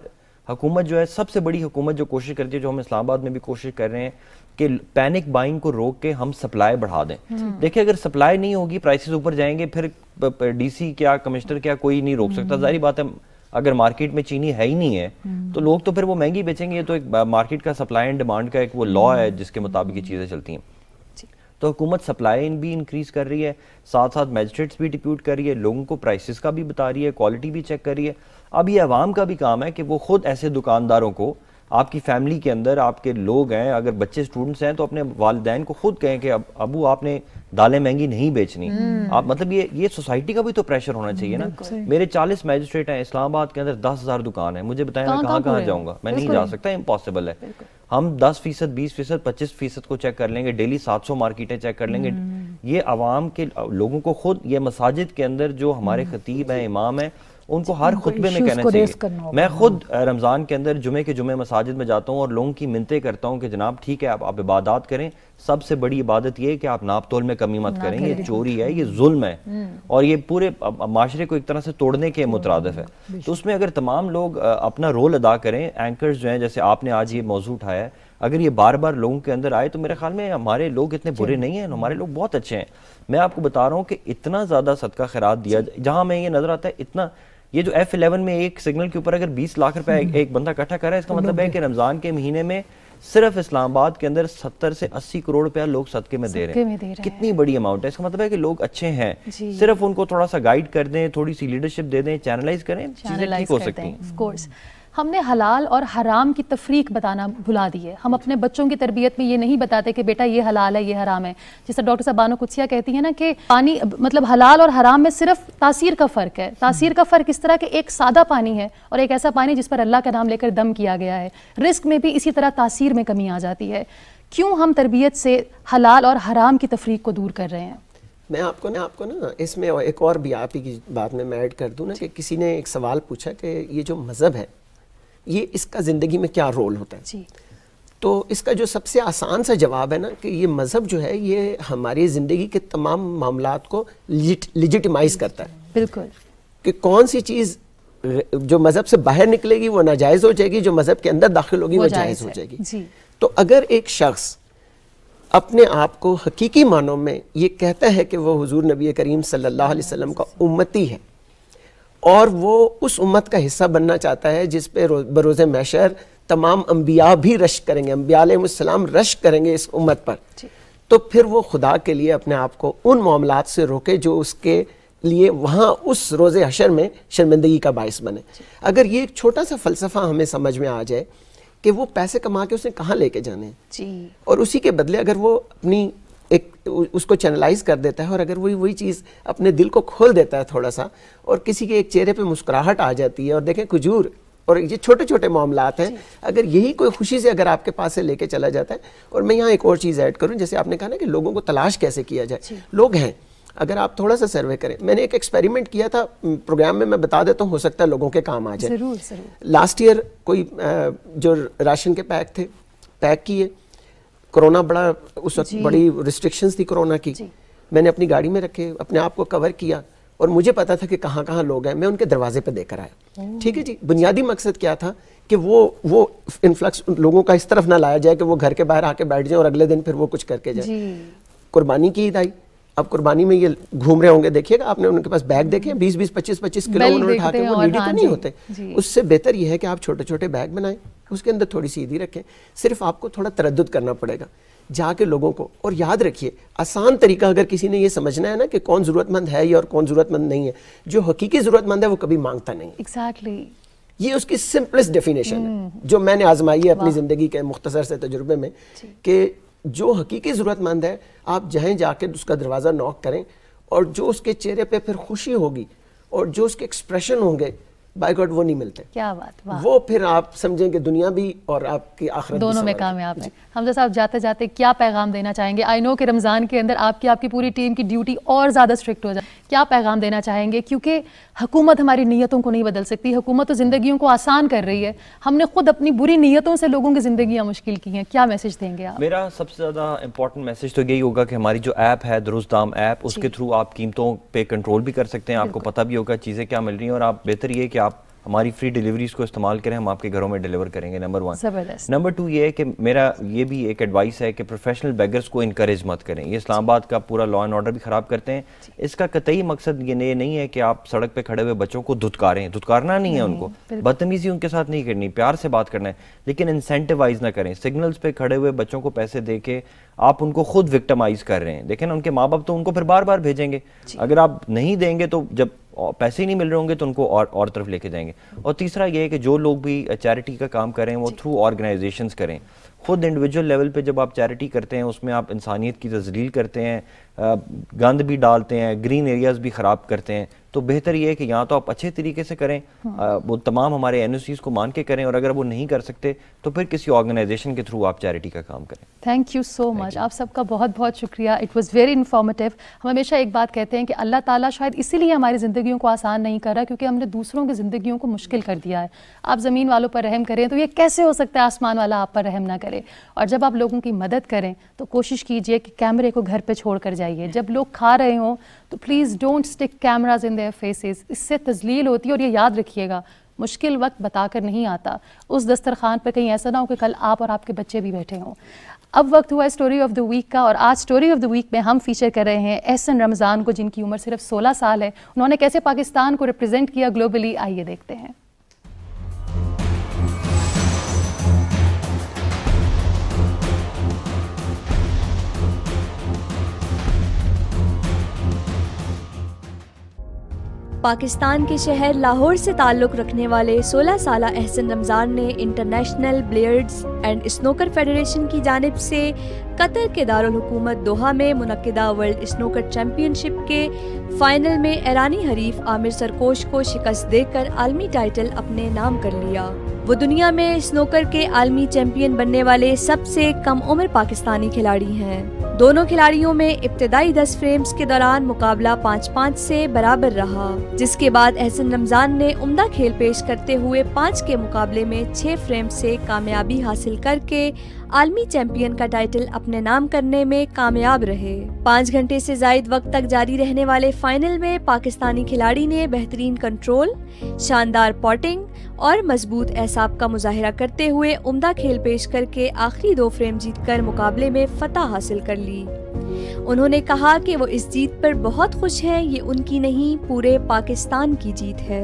हुकूमत जो है सबसे बड़ी हुकूमत जो कोशिश करती है जो हम इस्लामाबाद में भी कोशिश कर रहे हैं कि पैनिक बाइंग को रोक के हम सप्लाई बढ़ा दें हम्म। देखिए अगर सप्लाई नहीं होगी प्राइसेस ऊपर जाएंगे फिर डीसी क्या कमिश्नर क्या कोई नहीं रोक सकता हम्म। जारी बात है अगर मार्केट में चीनी है ही नहीं है हम्म। तो लोग तो फिर वो महंगी बेचेंगे तो एक मार्केट का सप्लाई एंड डिमांड का एक वो लॉ है जिसके मुताबिक ये चीज़ें चलती हैं तो हुकूमत सप्लाई भी इंक्रीज़ कर रही है साथ साथ मैजिस्ट्रेट्स भी डिप्यूट कर रही है लोगों को प्राइसेस का भी बता रही है क्वालिटी भी चेक कर रही है अब ये आवाम का भी काम है कि वो ख़ुद ऐसे दुकानदारों को आपकी फैमिली के अंदर आपके लोग हैं अगर बच्चे स्टूडेंट्स हैं तो अपने वालदेन को खुद कहें कि अब अबू आपने दालें महंगी नहीं बेचनी हम्म। आप मतलब ये ये सोसाइटी का भी तो प्रेशर होना चाहिए ना मेरे चालीस मैजिस्ट्रेट हैं इस्लामाबाद के अंदर दस हज़ार दुकान है मुझे बताएं मैं कहाँ कहाँ जाऊँगा मैं नहीं जा सकता इम्पॉसिबल है हम दस फीसद बीस फीसद पच्चीस फीसद को चेक कर लेंगे डेली सात सौ मार्केटें चेक कर लेंगे हम्म। ये आवाम के लोगों को खुद ये मसाजिद के अंदर जो हमारे हम्म। खतीब हैं इमाम हैं उनको हर खुतबे में कहना चाहिए मैं खुद रमज़ान के अंदर जुमे के जुमे मसाजिद में जाता हूँ और लोगों की मिनतें करता हूँ कि जनाब ठीक है आप आप इबादत करें सबसे बड़ी इबादत ये है कि आप नाप तोल में कमी मत करें ये चोरी है ये जुल्म है हम्म। और ये पूरे माशरे को एक तरह से तोड़ने के मुतरदफ है हम्म, तो उसमें अगर तमाम लोग अपना रोल अदा करें एंकर जो है जैसे आपने आज ये मौजू उठाया है अगर ये बार बार लोगों के अंदर आए तो मेरे ख्याल में हमारे लोग इतने बुरे नहीं हैं हमारे लोग बहुत अच्छे हैं मैं आपको बता रहा हूँ कि इतना ज़्यादा सदका खराब दिया जहाँ मैं ये नज़र आता है इतना ये जो एफ इलेवन में एक सिग्नल के ऊपर अगर बीस लाख रुपए हम्म। एक बंदा इकट्ठा कर रहा है इसका मतलब है कि रमजान के महीने में सिर्फ इस्लामाबाद के अंदर सत्तर से अस्सी करोड़ रुपया लोग सदके में दे रहे हैं कितनी बड़ी अमाउंट है इसका मतलब है कि लोग अच्छे हैं सिर्फ उनको थोड़ा सा गाइड कर दें थोड़ी सी लीडरशिप दे दें चैनलाइज करें चीजें ठीक हो सकती हैं हमने हलाल और हराम की तफरीक बताना भुला दी है हम अपने बच्चों की तरबियत में ये नहीं बताते कि बेटा ये हलाल है ये हराम है जैसे डॉक्टर साहब बानो कुछिया कहती है ना कि पानी मतलब हलाल और हराम में सिर्फ तासीर का फ़र्क है तासीर का फ़र्क इस तरह के एक सादा पानी है और एक ऐसा पानी जिस पर अल्लाह का नाम लेकर दम किया गया है रिस्क में भी इसी तरह तासीर में कमी आ जाती है क्यों हम तरबियत से हलाल और हराम की तफरीक को दूर कर रहे हैं मैं आपको ना आपको ना इसमें एक और भी आप ही की बात में मैं ऐड कर दूँ ना कि किसी ने एक सवाल पूछा कि ये जो मज़हब है ये इसका ज़िंदगी में क्या रोल होता है जी तो इसका जो सबसे आसान सा जवाब है ना कि ये मज़हब जो है ये हमारी ज़िंदगी के तमाम मामला को लिजिटमाइज करता है बिल्कुल कि कौन सी चीज़ जो मज़हब से बाहर निकलेगी वो नाजायज़ हो जाएगी जो मज़हब के अंदर दाखिल होगी वो जायज़ हो जाएगी तो अगर एक शख्स अपने आप को हकीकी मानों में ये कहता है कि वो हुजूर नबी करीम सल्लल्लाहु अलैहि वसल्लम का उम्मती है और वो उस उम्मत का हिस्सा बनना चाहता है जिस पे बरोज़ मैशर तमाम अम्बिया भी रश करेंगे अम्बियालाम रश करेंगे इस उम्मत पर तो फिर वो खुदा के लिए अपने आप को उन मामला से रोके जो उसके लिए वहाँ उस रोज़ अशर में शर्मिंदगी का बायस बने अगर ये एक छोटा सा फ़लसफ़ा हमें समझ में आ जाए कि वो पैसे कमा के उसने कहाँ लेके जाने जी और उसी के बदले अगर वो अपनी एक उसको चैनलाइज कर देता है और अगर वही वही चीज़ अपने दिल को खोल देता है थोड़ा सा और किसी के एक चेहरे पे मुस्कुराहट आ जाती है और देखें खजूर और ये छोटे छोटे मामला हैं अगर यही कोई खुशी से अगर आपके पास से लेके चला जाता है और मैं यहाँ एक और चीज़ ऐड करूँ जैसे आपने कहा ना कि लोगों को तलाश कैसे किया जाए लोग हैं अगर आप थोड़ा सा सर्वे करें मैंने एक एक्सपेरिमेंट किया था प्रोग्राम में मैं बता देता हूँ हो सकता है लोगों के काम आ जाए लास्ट ईयर कोई जो राशन के पैक थे पैक किए कोरोना बड़ा उस वक्त बड़ी रिस्ट्रिक्शंस थी कोरोना की मैंने अपनी गाड़ी में रखे अपने आप को कवर किया और मुझे पता था कि कहाँ कहाँ लोग हैं मैं उनके दरवाजे पर देकर आया ठीक है जी बुनियादी मकसद क्या था कि वो वो इन्फ्लक्स लोगों का इस तरफ ना लाया जाए कि वो घर के बाहर आके बैठ जाए और अगले दिन फिर वो कुछ करके जाए कुर्बानी की ईद आई अब कुर्बानी में ये घूम रहे होंगे देखिएगा आपने उनके पास बैग देखे बीस बीस पच्चीस पच्चीस किलो उठा के वो नीडी तो हाँ नहीं होते उससे बेहतर ये है कि आप छोटे छोटे बैग बनाएं उसके अंदर थोड़ी सी ईदी रखें सिर्फ आपको थोड़ा तरद करना पड़ेगा जाके लोगों को और याद रखिए आसान तरीका अगर किसी ने ये समझना है ना कि कौन ज़रूरतमंद है या और कौन ज़रूरतमंद नहीं है जो हकीकी ज़रूरतमंद है वो कभी मांगता नहीं एग्जैक्टली exactly. ये उसकी सिंपलेस्ट डेफिनेशन है हम्म। जो मैंने आजमाई है अपनी ज़िंदगी के मुख्तसर से तजुर्बे में कि जो हकीकी ज़रूरतमंद है आप जाए जाके उसका दरवाज़ा नॉक करें और जो उसके चेहरे पर फिर खुशी होगी और जो उसके एक्सप्रेशन होंगे बाय गॉड वो नहीं मिलते क्या बात वो फिर आप समझें कि दुनिया भी और आपकी आखिर दोनों में कामयाब है हम हमजा साहब जाते जाते क्या पैगाम देना चाहेंगे आई नो कि रमज़ान के अंदर आपकी आपकी पूरी टीम की ड्यूटी और ज़्यादा स्ट्रिक्ट हो जाए क्या पैगाम देना चाहेंगे क्योंकि हुकूमत हमारी नीयतों को नहीं बदल सकती हुकूमत तो ज़िंदगियों को आसान कर रही है हमने खुद अपनी बुरी नीयतों से लोगों की जिंदगी मुश्किल की हैं क्या मैसेज देंगे आप मेरा सबसे ज़्यादा इंपॉर्टेंट मैसेज तो यही होगा कि हमारी जो ऐप है दुरुस्त दाम ऐप उसके थ्रू आप कीमतों पर कंट्रोल भी कर सकते हैं आपको पता भी होगा चीज़ें क्या मिल रही है और आप बेहतर ये कि हमारी फ्री डिलीवरीज को इस्तेमाल करें हम आपके घरों में डिलीवर करेंगे नंबर वन नंबर टू ये है कि मेरा ये भी एक एडवाइस है कि प्रोफेशनल बैगर्स को इनक्रेज मत करें ये इस्लामाबाद का पूरा लॉ एंड ऑर्डर भी ख़राब करते हैं इसका कतई मकसद ये नहीं है कि आप सड़क पर खड़े हुए बच्चों को धुतकारें धुतकारना नहीं है उनको बदतमीजी उनके साथ नहीं करनी प्यार से बात करना है लेकिन इंसेंटिवाइज ना करें सिग्नल्स पे खड़े हुए बच्चों को पैसे दे के आप उनको खुद विक्टमाइज कर रहे हैं देखें ना उनके माँ बाप तो उनको फिर बार बार भेजेंगे अगर आप नहीं देंगे तो जब पैसे ही नहीं मिल रहे होंगे तो उनको और और तरफ लेके जाएंगे और तीसरा ये है कि जो लोग भी चैरिटी का काम करें वो थ्रू ऑर्गेनाइजेशंस करें खुद इंडिविजुअल लेवल पे जब आप चैरिटी करते हैं उसमें आप इंसानियत की तजलील करते हैं गंद भी डालते हैं ग्रीन एरियाज़ भी ख़राब करते हैं तो बेहतर ये है कि यहाँ तो आप अच्छे तरीके से करें हम्म। आ, वो तमाम हमारे एन को मान के करें और अगर वो नहीं कर सकते तो फिर किसी ऑर्गेनाइजेशन के थ्रू आप चैरिटी का काम करें थैंक यू सो मच आप सबका बहुत बहुत शुक्रिया इट वॉज़ वेरी इन्फॉर्मेटिव हम हमेशा एक बात कहते हैं कि अल्लाह ताला शायद इसीलिए हमारी ज़िंदगियों को आसान नहीं कर रहा क्योंकि हमने दूसरों की ज़िंदगियों को मुश्किल कर दिया है आप ज़मीन वालों पर रहम करें तो ये कैसे हो सकता है आसमान वाला आप पर रहम ना करे और जब आप लोगों की मदद करें तो कोशिश कीजिए कि कैमरे को घर पर छोड़ कर जाइए जब लोग खा रहे हों तो please don't stick cameras in their faces इससे तजलील होती है और ये याद रखिएगा मुश्किल वक्त बताकर नहीं आता उस दस्तरखान पर कहीं ऐसा ना हो कि कल आप और आपके बच्चे भी बैठे हों अब वक्त हुआ है स्टोरी ऑफ द वीक का और आज स्टोरी ऑफ द वीक में हम फीचर कर रहे हैं एहसन रमज़ान को जिनकी उम्र सिर्फ 16 साल है उन्होंने कैसे पाकिस्तान को रिप्रेजेंट किया ग्लोबली आइए देखते हैं पाकिस्तान के शहर लाहौर से ताल्लुक़ रखने वाले 16 साल अहसन रमज़ान ने international billiards and snooker federation की जानब से कतर के दारकूमत दोहा में मुनदा वर्ल्ड स्नोकर चैम्पियनशिप के फाइनल में ईरानी हरीफ आमिर सरकोश को शिकस्त देकर आलमी टाइटल अपने नाम कर लिया वो दुनिया में स्नोकर के आलमी चैम्पियन बनने वाले सबसे कम उम्र पाकिस्तानी खिलाड़ी हैं दोनों खिलाड़ियों में इब्तदाई दस फ्रेम्स के दौरान मुकाबला पाँच पाँच से बराबर रहा जिसके बाद एहसन रमजान ने उम्दा खेल पेश करते हुए पाँच के मुकाबले में छह फ्रेम से कामयाबी हासिल करके आलमी चैंपियन का टाइटल अपने नाम करने में कामयाब रहे पाँच घंटे से जायद वक्त तक जारी रहने वाले फाइनल में पाकिस्तानी खिलाड़ी ने बेहतरीन कंट्रोल शानदार पॉटिंग और मजबूत एहसाब का मुजाहरा करते हुए उम्दा खेल पेश करके आखिरी दो फ्रेम जीतकर मुकाबले में फतह हासिल कर ली उन्होंने कहा कि वो इस जीत पर बहुत खुश हैं ये उनकी नहीं पूरे पाकिस्तान की जीत है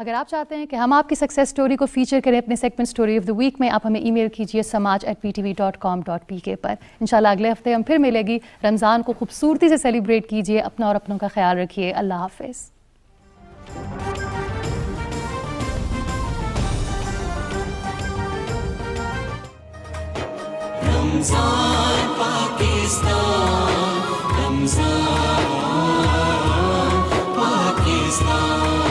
अगर आप चाहते हैं कि हम आपकी सक्सेस स्टोरी को फीचर करें अपने segment story of the week में आप हमें ईमेल कीजिए Samaj at P T V dot com dot P K पर इंशाल्लाह अगले हफ्ते हम फिर मिलेगी रमज़ान को खूबसूरती से सेलिब्रेट कीजिए अपना और अपनों का ख्याल रखिए अल्लाह हाफिज़ रमजान पाकिस्तान रमजान पाकिस्तान